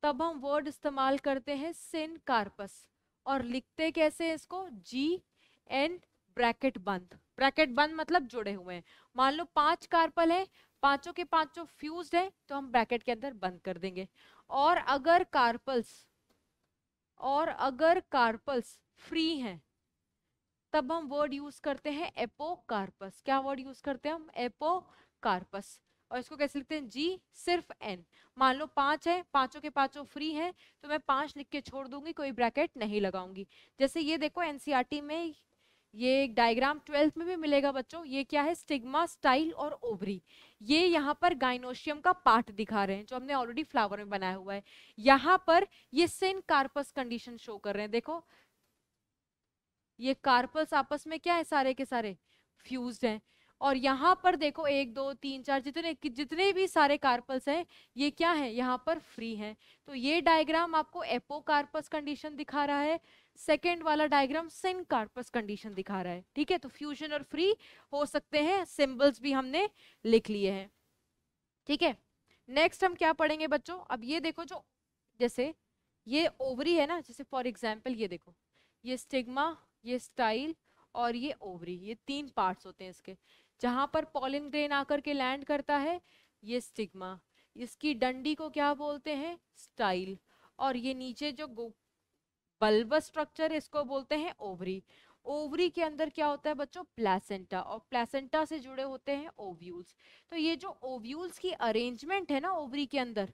तब हम वर्ड इस्तेमाल करते हैं सिन कार्पस और लिखते कैसे हैं इसको जी एन ब्रैकेट बंद ब्रैकेट बंद मतलब जुड़े हुए हैं मान लो पांच कार्पल है पांचों के पांचों फ्यूज है तो हम ब्रैकेट के अंदर बंद कर देंगे और अगर कार्पल्स और अगर कार्पल्स फ्री हैं तब हम वर्ड यूज करते हैं कार्पस क्या वर्ड यूज करते हैं हम एपो कार्पस और इसको कैसे लिखते हैं जी सिर्फ एन मान लो पांच है पांचों के पांचों फ्री हैं तो मैं पांच लिख के छोड़ दूंगी कोई ब्रैकेट नहीं लगाऊंगी जैसे ये देखो एनसीआरटी में ये एक डायग्राम ट्वेल्थ में भी मिलेगा बच्चों ये क्या है स्टिग्मा स्टाइल और ओवरी ये यहाँ पर गाइनोशियम का पार्ट दिखा रहे हैं जो हमने ऑलरेडी फ्लावर में बनाया हुआ है यहाँ पर ये सेन कार्पस कंडीशन शो कर रहे हैं देखो ये कार्पल्स आपस में क्या है सारे के सारे फ्यूज हैं और यहाँ पर देखो एक दो तीन चार जितने जितने भी सारे कार्पल्स हैं ये क्या है यहाँ पर फ्री हैं तो ये डायग्राम आपको एपोकार्पस कंडीशन दिखा रहा है सेकेंड वाला डायग्राम सिन कार्पस कंडीशन दिखा रहा है ठीक है तो फ्यूजन और फ्री हो सकते हैं सिंबल्स भी हमने लिख लिए हैं ठीक है नेक्स्ट हम क्या पढ़ेंगे बच्चों अब ये देखो जो जैसे ये ओवरी है ना जैसे फॉर एग्जाम्पल ये देखो ये स्टिग्मा ये स्टाइल और ये ओवरी ये तीन पार्ट्स होते हैं इसके जहाँ पर पॉलिन ग्रेन आकर के लैंड करता है ये स्टिग्मा इसकी डंडी को क्या बोलते हैं स्टाइल और ये नीचे जो बल्बस स्ट्रक्चर इसको बोलते हैं ओवरी ओवरी के अंदर क्या होता है बच्चों प्लेसेंटा और प्लेसेंटा से जुड़े होते हैं ओव्यूल्स तो ये जो ओव्यूल्स की अरेंजमेंट है ना ओवरी के अंदर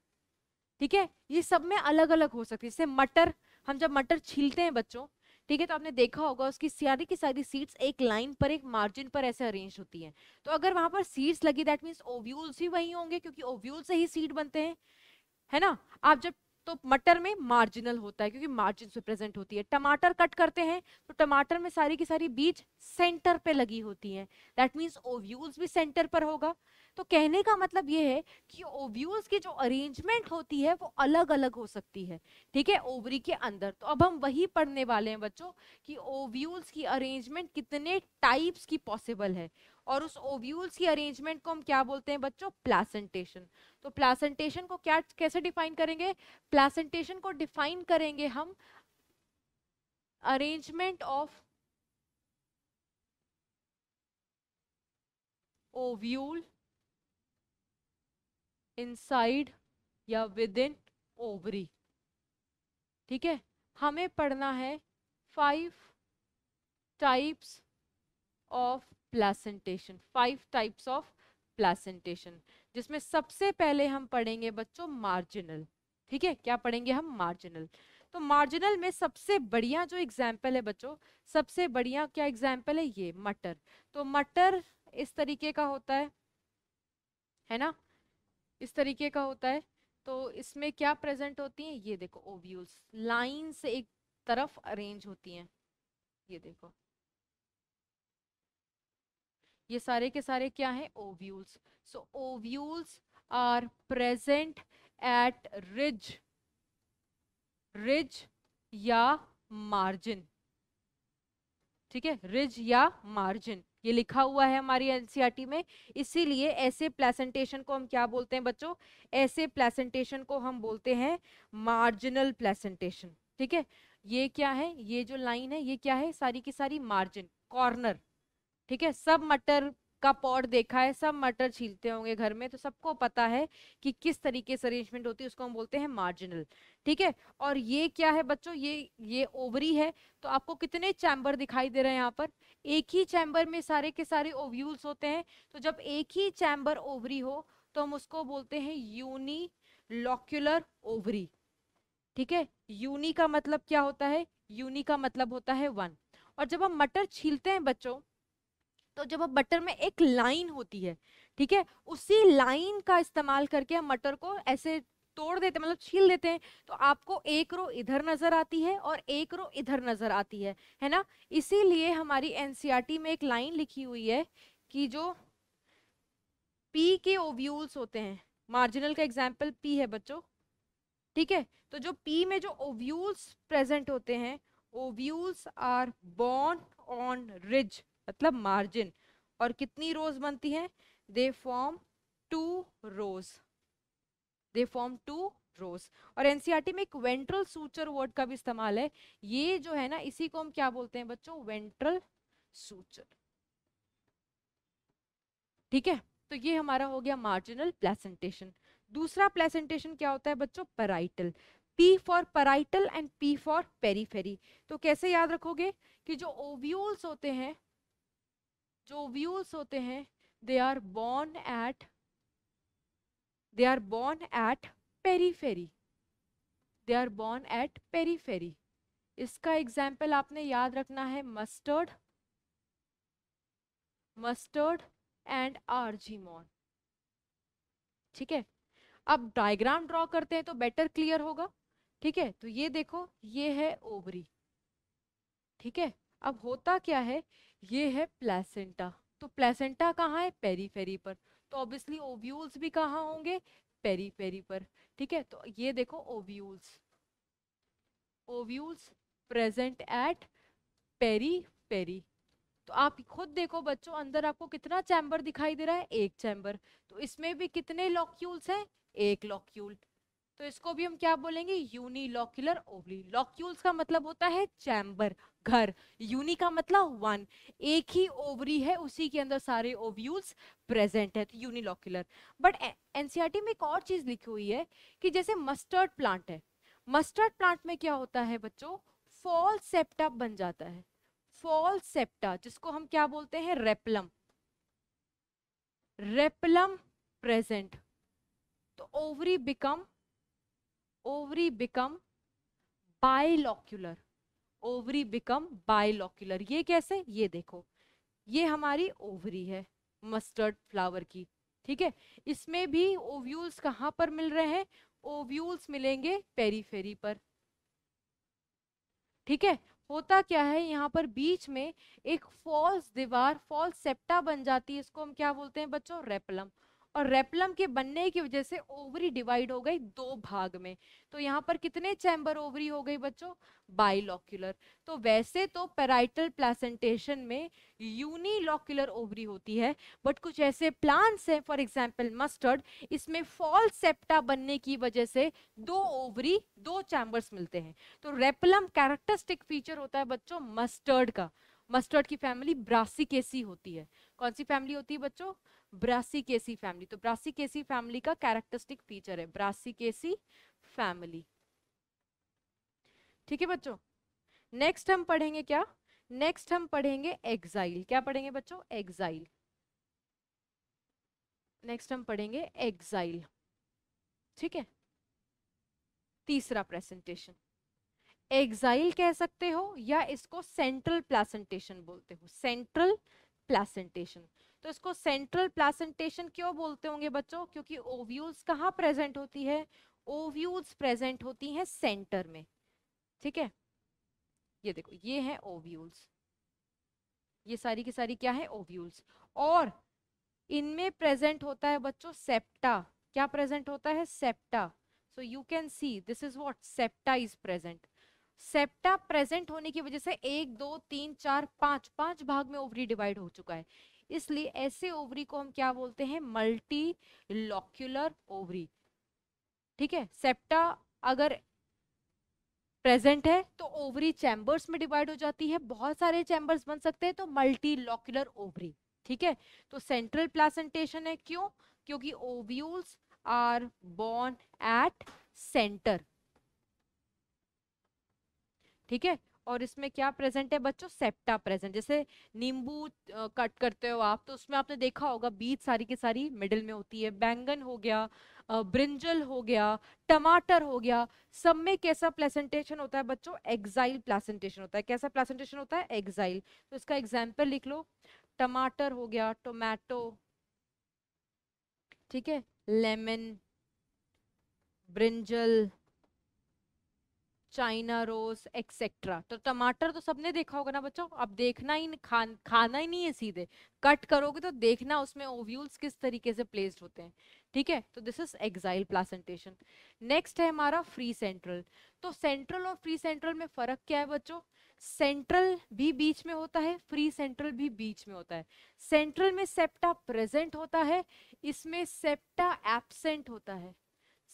ठीक है ये सब में अलग अलग हो सकती है जैसे मटर हम जब मटर छीलते हैं बच्चों ठीक है तो आपने देखा होगा उसकी सारी की सारी सीड्स एक लाइन पर एक मार्जिन पर ऐसे अरेंज होती हैं तो अगर वहां पर सीड्स लगी दैट मीन्स ओव्यूल्स ही वही होंगे क्योंकि ओव्यूल से ही सीड बनते हैं है ना आप जब तो मटर में मार्जिनल होता है क्योंकि मार्जिन रिप्रेजेंट होती है टमाटर कट करते हैं तो टमाटर में सारी की सारी बीज सेंटर पे लगी होती है दैट मीन्स ओव्यूल्स भी सेंटर पर होगा तो कहने का मतलब ये है कि ओव्यूल्स की जो अरेंजमेंट होती है वो अलग अलग हो सकती है ठीक है ओवरी के अंदर तो अब हम वही पढ़ने वाले हैं बच्चों कि ओव्यूल्स की अरेंजमेंट कितने टाइप्स की पॉसिबल है और उस ओव्यूल्स की अरेंजमेंट को हम क्या बोलते हैं बच्चों प्लासेंटेशन तो प्लासेंटेशन को क्या कैसे डिफाइन करेंगे प्लासेंटेशन को डिफाइन करेंगे हम अरेंजमेंट ऑफ ओव्यूल इनसाइड या विद इन ओवरी ठीक है हमें पढ़ना है five types of placentation five types of placentation जिसमें सबसे पहले हम पढ़ेंगे बच्चों मार्जिनल ठीक है क्या पढ़ेंगे हम मार्जिनल तो मार्जिनल में सबसे बढ़िया जो एग्जाम्पल है बच्चों सबसे बढ़िया क्या एग्जाम्पल है ये मटर तो मटर इस तरीके का होता है है ना इस तरीके का होता है तो इसमें क्या प्रेजेंट होती हैं ये देखो ओव्यूल्स लाइन से एक तरफ अरेंज होती हैं ये देखो ये सारे के सारे क्या हैं ovules so ovules are present at ridge ridge या मार्जिन ठीक है रिज या मार्जिन ये लिखा हुआ है हमारी एनसीईआरटी में इसीलिए ऐसे प्लेसेंटेशन को हम क्या बोलते हैं बच्चों ऐसे प्लेसेंटेशन को हम बोलते हैं मार्जिनल प्लेसेंटेशन ठीक है ये क्या है ये जो लाइन है ये क्या है सारी की सारी मार्जिन कॉर्नर ठीक है सब मटर का पॉट देखा है सब मटर छीलते होंगे घर में तो सबको पता है कि किस तरीके से अरेंजमेंट होती है उसको हम बोलते हैं मार्जिनल ठीक है और ये क्या है बच्चों ये ये ओवरी है तो आपको कितने चैम्बर दिखाई दे रहे हैं यहाँ पर एक ही चैम्बर में सारे के सारे ओव्यूल्स होते हैं तो जब एक ही चैम्बर ओवरी हो तो हम उसको बोलते हैं यूनी लॉक्यूलर ओवरी ठीक है यूनी का मतलब क्या होता है यूनी का मतलब होता है वन और जब हम मटर छीलते हैं बच्चों तो जब हम बटर में एक लाइन होती है ठीक है उसी लाइन का इस्तेमाल करके हम मटर को ऐसे तोड़ देते मतलब छील देते हैं तो आपको एक रो इधर नज़र आती है और एक रो इधर नज़र आती है है ना इसीलिए हमारी एनसीईआरटी e में एक लाइन लिखी हुई है कि जो पी के ओव्यूल्स होते हैं मार्जिनल का एग्जाम्पल पी है बच्चों ठीक है तो जो पी में जो ओव्यूल्स प्रेजेंट होते हैं ovules are borne on ridge मतलब मार्जिन और कितनी रोज बनती है they form two rows they form two rows और एनसीआरटी e में एक वेंट्रल सूचर वर्ड का भी इस्तेमाल है ये जो है ना इसी को हम क्या बोलते हैं बच्चों वेंट्रल सूचर ठीक है तो ये हमारा हो गया मार्जिनल प्लेसेंटेशन दूसरा प्लेसेंटेशन क्या होता है बच्चों parietal P for parietal and P for periphery तो कैसे याद रखोगे कि जो ओव्यूल्स होते हैं जो व्यूल्स होते हैं they are borne at they are borne at periphery they are borne at periphery इसका एग्जाम्पल आपने याद रखना है मस्टर्ड मस्टर्ड एंड आर्जीमोन ठीक है अब डायग्राम ड्रॉ करते हैं तो बेटर क्लियर होगा ठीक है तो ये देखो ये है ओवरी ठीक है अब होता क्या है ये है प्लेसेंटा तो प्लेसेंटा कहाँ है पेरीफेरी पर तो ऑब्वियसली ओव्यूल्स भी कहाँ होंगे पेरीफेरी पर ठीक है तो ये देखो ovules ovules present at periphery तो आप खुद देखो बच्चों अंदर आपको कितना चैम्बर दिखाई दे रहा है एक चैम्बर तो इसमें भी कितने लॉक्यूल्स हैं एक लॉक्यूल तो इसको भी हम क्या बोलेंगे यूनिलॉक्यूलर ओवली लॉक्यूल्स का मतलब होता है चैम्बर घर यूनि का मतलब वन एक ही ओवरी है उसी के अंदर सारे ओव्यूल्स प्रेजेंट है तो यूनिलॉक्यूलर बट एनसीईआरटी में एक और चीज लिखी हुई है कि जैसे मस्टर्ड प्लांट है मस्टर्ड प्लांट में क्या होता है बच्चों फॉल सेप्टा बन जाता है फॉल सेप्टा जिसको हम क्या बोलते हैं रेपलम रेपलम प्रेजेंट तो ovary become ovary become bilocular ovary become bilocular ये कैसे ये देखो ये हमारी ओवरी है मस्टर्ड फ्लावर की ठीक है इसमें भी ओव्यूल्स कहाँ पर मिल रहे हैं ओव्यूल्स मिलेंगे पेरीफेरी पर ठीक है होता क्या है यहाँ पर बीच में एक फॉल्स दीवार फॉल्स सेप्टा बन जाती है इसको हम क्या बोलते हैं बच्चों रेपलम और रेपलम के बनने की वजह से ओवरी डिवाइड हो गई दो भाग में तो यहाँ पर कितने चैम्बर ओवरी हो गई बच्चों बाइलॉक्युलर तो वैसे तो पेराइटल प्लासेंटेशन में यूनिलॉक्युलर ओवरी होती है बट कुछ ऐसे प्लांट्स हैं फॉर एग्जांपल मस्टर्ड इसमें फॉल सेप्टा बनने की वजह से दो ओवरी दो चैम्बर्स मिलते हैं तो रेपलम कैरेक्टरिस्टिक फीचर होता है बच्चों मस्टर्ड का मस्टर्ड की फैमिली ब्रासिकेसी होती है कौन सी फैमिली होती है बच्चों ब्रासी केसी फैमिली तो ब्रासी केसी फैमिली का कैरेक्टरिस्टिक फीचर है ब्रासी केसी फैमिली ठीक है बच्चों नेक्स्ट हम पढ़ेंगे क्या नेक्स्ट हम पढ़ेंगे एग्जाइल क्या पढ़ेंगे बच्चों एग्जाइल नेक्स्ट हम पढ़ेंगे एग्जाइल ठीक है तीसरा प्रेजेंटेशन एग्जाइल कह सकते हो या इसको सेंट्रल प्लेसेंटेशन बोलते हो सेंट्रल प्लेसेंटेशन तो इसको सेंट्रल प्लासेंटेशन क्यों बोलते होंगे बच्चों क्योंकि ओव्यूल्स कहाँ प्रेजेंट होती है ओव्यूल्स प्रेजेंट होती हैं सेंटर में ठीक है ये देखो ये है ओव्यूल्स ये सारी की सारी क्या है ओव्यूल्स और इनमें प्रेजेंट होता है बच्चों सेप्टा क्या प्रेजेंट होता है septa so you can see this is what septa is present septa present होने की वजह से एक दो तीन चार पांच पांच भाग में ओवरी डिवाइड हो चुका है इसलिए ऐसे ओवरी को हम क्या बोलते हैं मल्टी लॉक्यूलर ओवरी ठीक है सेप्टा अगर प्रेजेंट है तो ओवरी चैम्बर्स में डिवाइड हो जाती है बहुत सारे चैम्बर्स बन सकते हैं तो मल्टी लॉक्यूलर ओवरी ठीक है तो सेंट्रल प्लासेंटेशन है क्यों क्योंकि ovules are borne at centre ठीक है और इसमें क्या प्रेजेंट है बच्चों सेप्टा प्रेजेंट जैसे नींबू कट करते हो आप तो उसमें आपने देखा होगा बीज सारी की सारी मिडिल में होती है बैंगन हो गया ब्रिंजल हो गया टमाटर हो गया सब में कैसा प्लेसेंटेशन होता है बच्चों एग्जाइल प्लेसेंटेशन होता है कैसा प्लेसेंटेशन होता है एग्जाइल तो इसका एग्जाम्पल लिख लो टमाटर हो गया टोमेटो ठीक है lemon brinjal China rose etcetera तो टमाटर तो सबने देखा होगा ना बच्चों अब देखना ही खान खाना ही नहीं है सीधे कट करोगे तो देखना उसमें ओव्यूल्स किस तरीके से प्लेस्ड होते हैं ठीक है तो this is axile placentation next है हमारा फ्री सेंट्रल तो सेंट्रल और फ्री सेंट्रल में फर्क क्या है बच्चों सेंट्रल भी बीच में होता है फ्री सेंट्रल भी बीच में होता है सेंट्रल में सेप्टा प्रेजेंट होता है इसमें सेप्टा एबसेंट होता है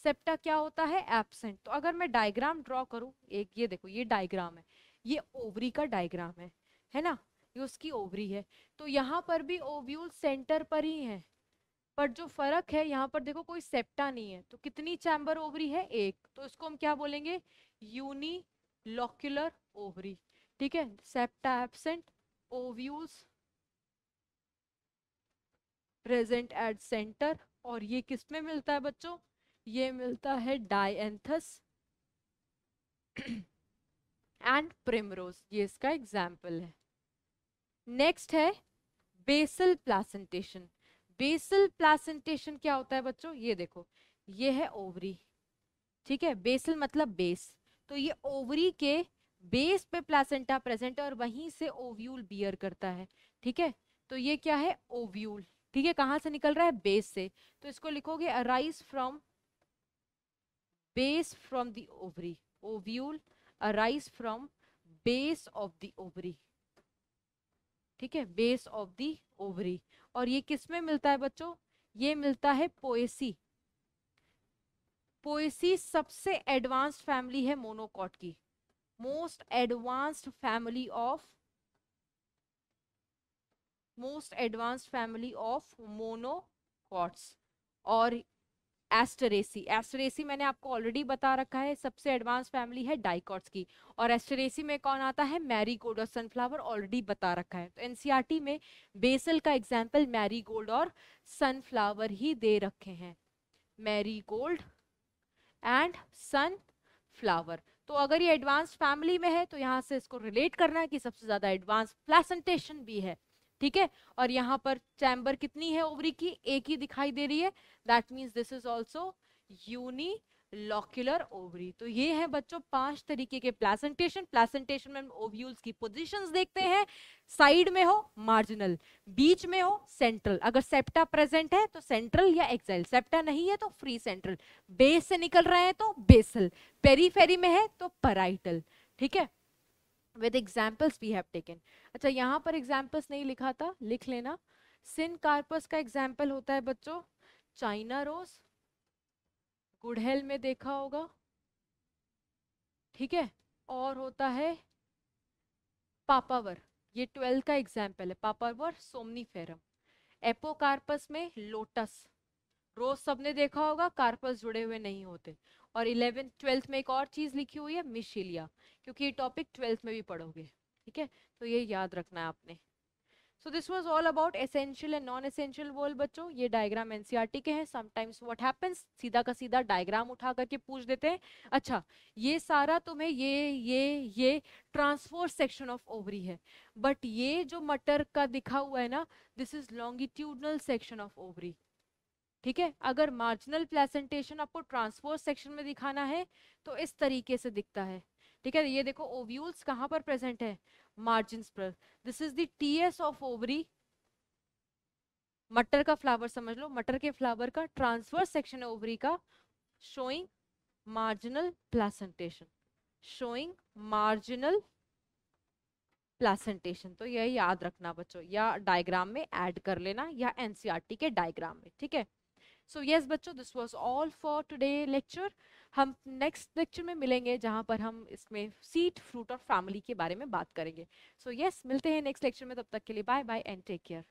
सेप्टा क्या होता है एबसेंट तो अगर मैं डायग्राम ड्रॉ करूँ एक ये देखो ये डायग्राम है ये ओवरी का डायग्राम है है ना ये उसकी ओवरी है तो यहाँ पर भी ओव्यूल सेंटर पर ही है पर जो फर्क है यहाँ पर देखो कोई सेप्टा नहीं है तो कितनी चैम्बर ओवरी है एक तो इसको हम क्या बोलेंगे यूनी लॉक्यूलर ओवरी ठीक है septa absent ovules present at centre और ये किस में मिलता है बच्चों ये मिलता है डायथस एंड प्रिमरोज ये इसका एग्जाम्पल है नेक्स्ट है बेसल प्लासेंटेशन बेसल प्लासेंटेशन क्या होता है बच्चों ये देखो ये है ओवरी ठीक है बेसल मतलब बेस तो ये ओवरी के बेस पे प्लासेंटा प्रेजेंट है और वहीं से ओव्यूल बियर करता है ठीक है तो ये क्या है ओव्यूल ठीक है कहाँ से निकल रहा है बेस से तो इसको लिखोगे arise from base from the ovary ovule arise from base of the ovary ठीक है बेस ऑफ दी ओवरी और ये किस में मिलता है बच्चों ये मिलता है पोएसी पोएसी सबसे एडवांस्ड फैमिली है मोनोकॉट की most advanced family of most advanced family of monocots और एस्टरेसी एस्टरेसी मैंने आपको ऑलरेडी बता रखा है सबसे एडवांस फैमिली है डाइकॉट्स की और एस्टरेसी में कौन आता है मैरी गोल्ड और सनफ्लावर ऑलरेडी बता रखा है तो एनसीईआरटी e में बेसल का एग्जाम्पल मैरी गोल्ड और सनफ्लावर ही दे रखे हैं marigold and sunflower तो अगर ये एडवांस फैमिली में है तो यहाँ से इसको रिलेट करना है कि सबसे ज़्यादा एडवांस प्लेसेंटेशन भी है ठीक है और यहाँ पर चैम्बर कितनी है ओवरी की एक ही दिखाई दे रही है that means this is also unilocular ovary तो ये है बच्चों पांच तरीके के प्लासेंटेशन प्लासेंटेशन में ओव्यूल्स की पोजीशंस देखते हैं साइड में हो मार्जिनल बीच में हो सेंट्रल अगर सेप्टा प्रेजेंट है तो सेंट्रल या एक्साइल सेप्टा नहीं है तो फ्री सेंट्रल बेस से निकल रहे हैं तो बेसल पेरीफेरी में है तो पराइटल ठीक है with examples we have taken अच्छा यहाँ पर एग्जाम्पल्स नहीं लिखा था लिख लेना सिन कार्पस का एग्जाम्पल होता है बच्चों चाइना रोज गुडहेल में देखा होगा ठीक है और होता है पापावर ये ट्वेल्थ का एग्जाम्पल है पापावर सोमनी सोमनीफेरम एपोकार्पस में लोटस रोज सबने देखा होगा कार्पस जुड़े हुए नहीं होते और इलेवेंथ ट्वेल्थ में एक और चीज़ लिखी हुई है मिशिलिया क्योंकि ये टॉपिक ट्वेल्थ में भी पढ़ोगे ठीक है तो ये याद रखना है आपने so this was all about essential and non essential whorl बच्चों ये डायग्राम टी e के हैं समटाइम्स वट हैपन्स सीधा का सीधा डायग्राम उठा करके पूछ देते हैं अच्छा ये सारा तुम्हें तो ये ये ये ट्रांसफोर्स सेक्शन ऑफ ओवरी है बट ये जो मटर का दिखा हुआ है ना this is longitudinal section of ovary ठीक है अगर मार्जिनल प्लेसेंटेशन आपको ट्रांसपोर्ट सेक्शन में दिखाना है तो इस तरीके से दिखता है ठीक है ये देखो ओव्यूल्स कहाँ पर प्रेजेंट है मार्जिन पर this is T S of ovary मटर का फ्लावर समझ लो मटर के फ्लावर का ट्रांसवर्स सेक्शन है ओवरी का showing marginal placentation showing marginal placentation तो यह याद रखना बच्चों या डायग्राम में ऐड कर लेना या एनसीआरटी e के डायग्राम में ठीक है सो यस बच्चों this was all for today lecture हम नेक्स्ट लेक्चर में मिलेंगे जहां पर हम इसमें सीट फ्रूट और फैमिली के बारे में बात करेंगे सो so, यस yes, मिलते हैं नेक्स्ट लेक्चर में तब तक के लिए bye bye and take care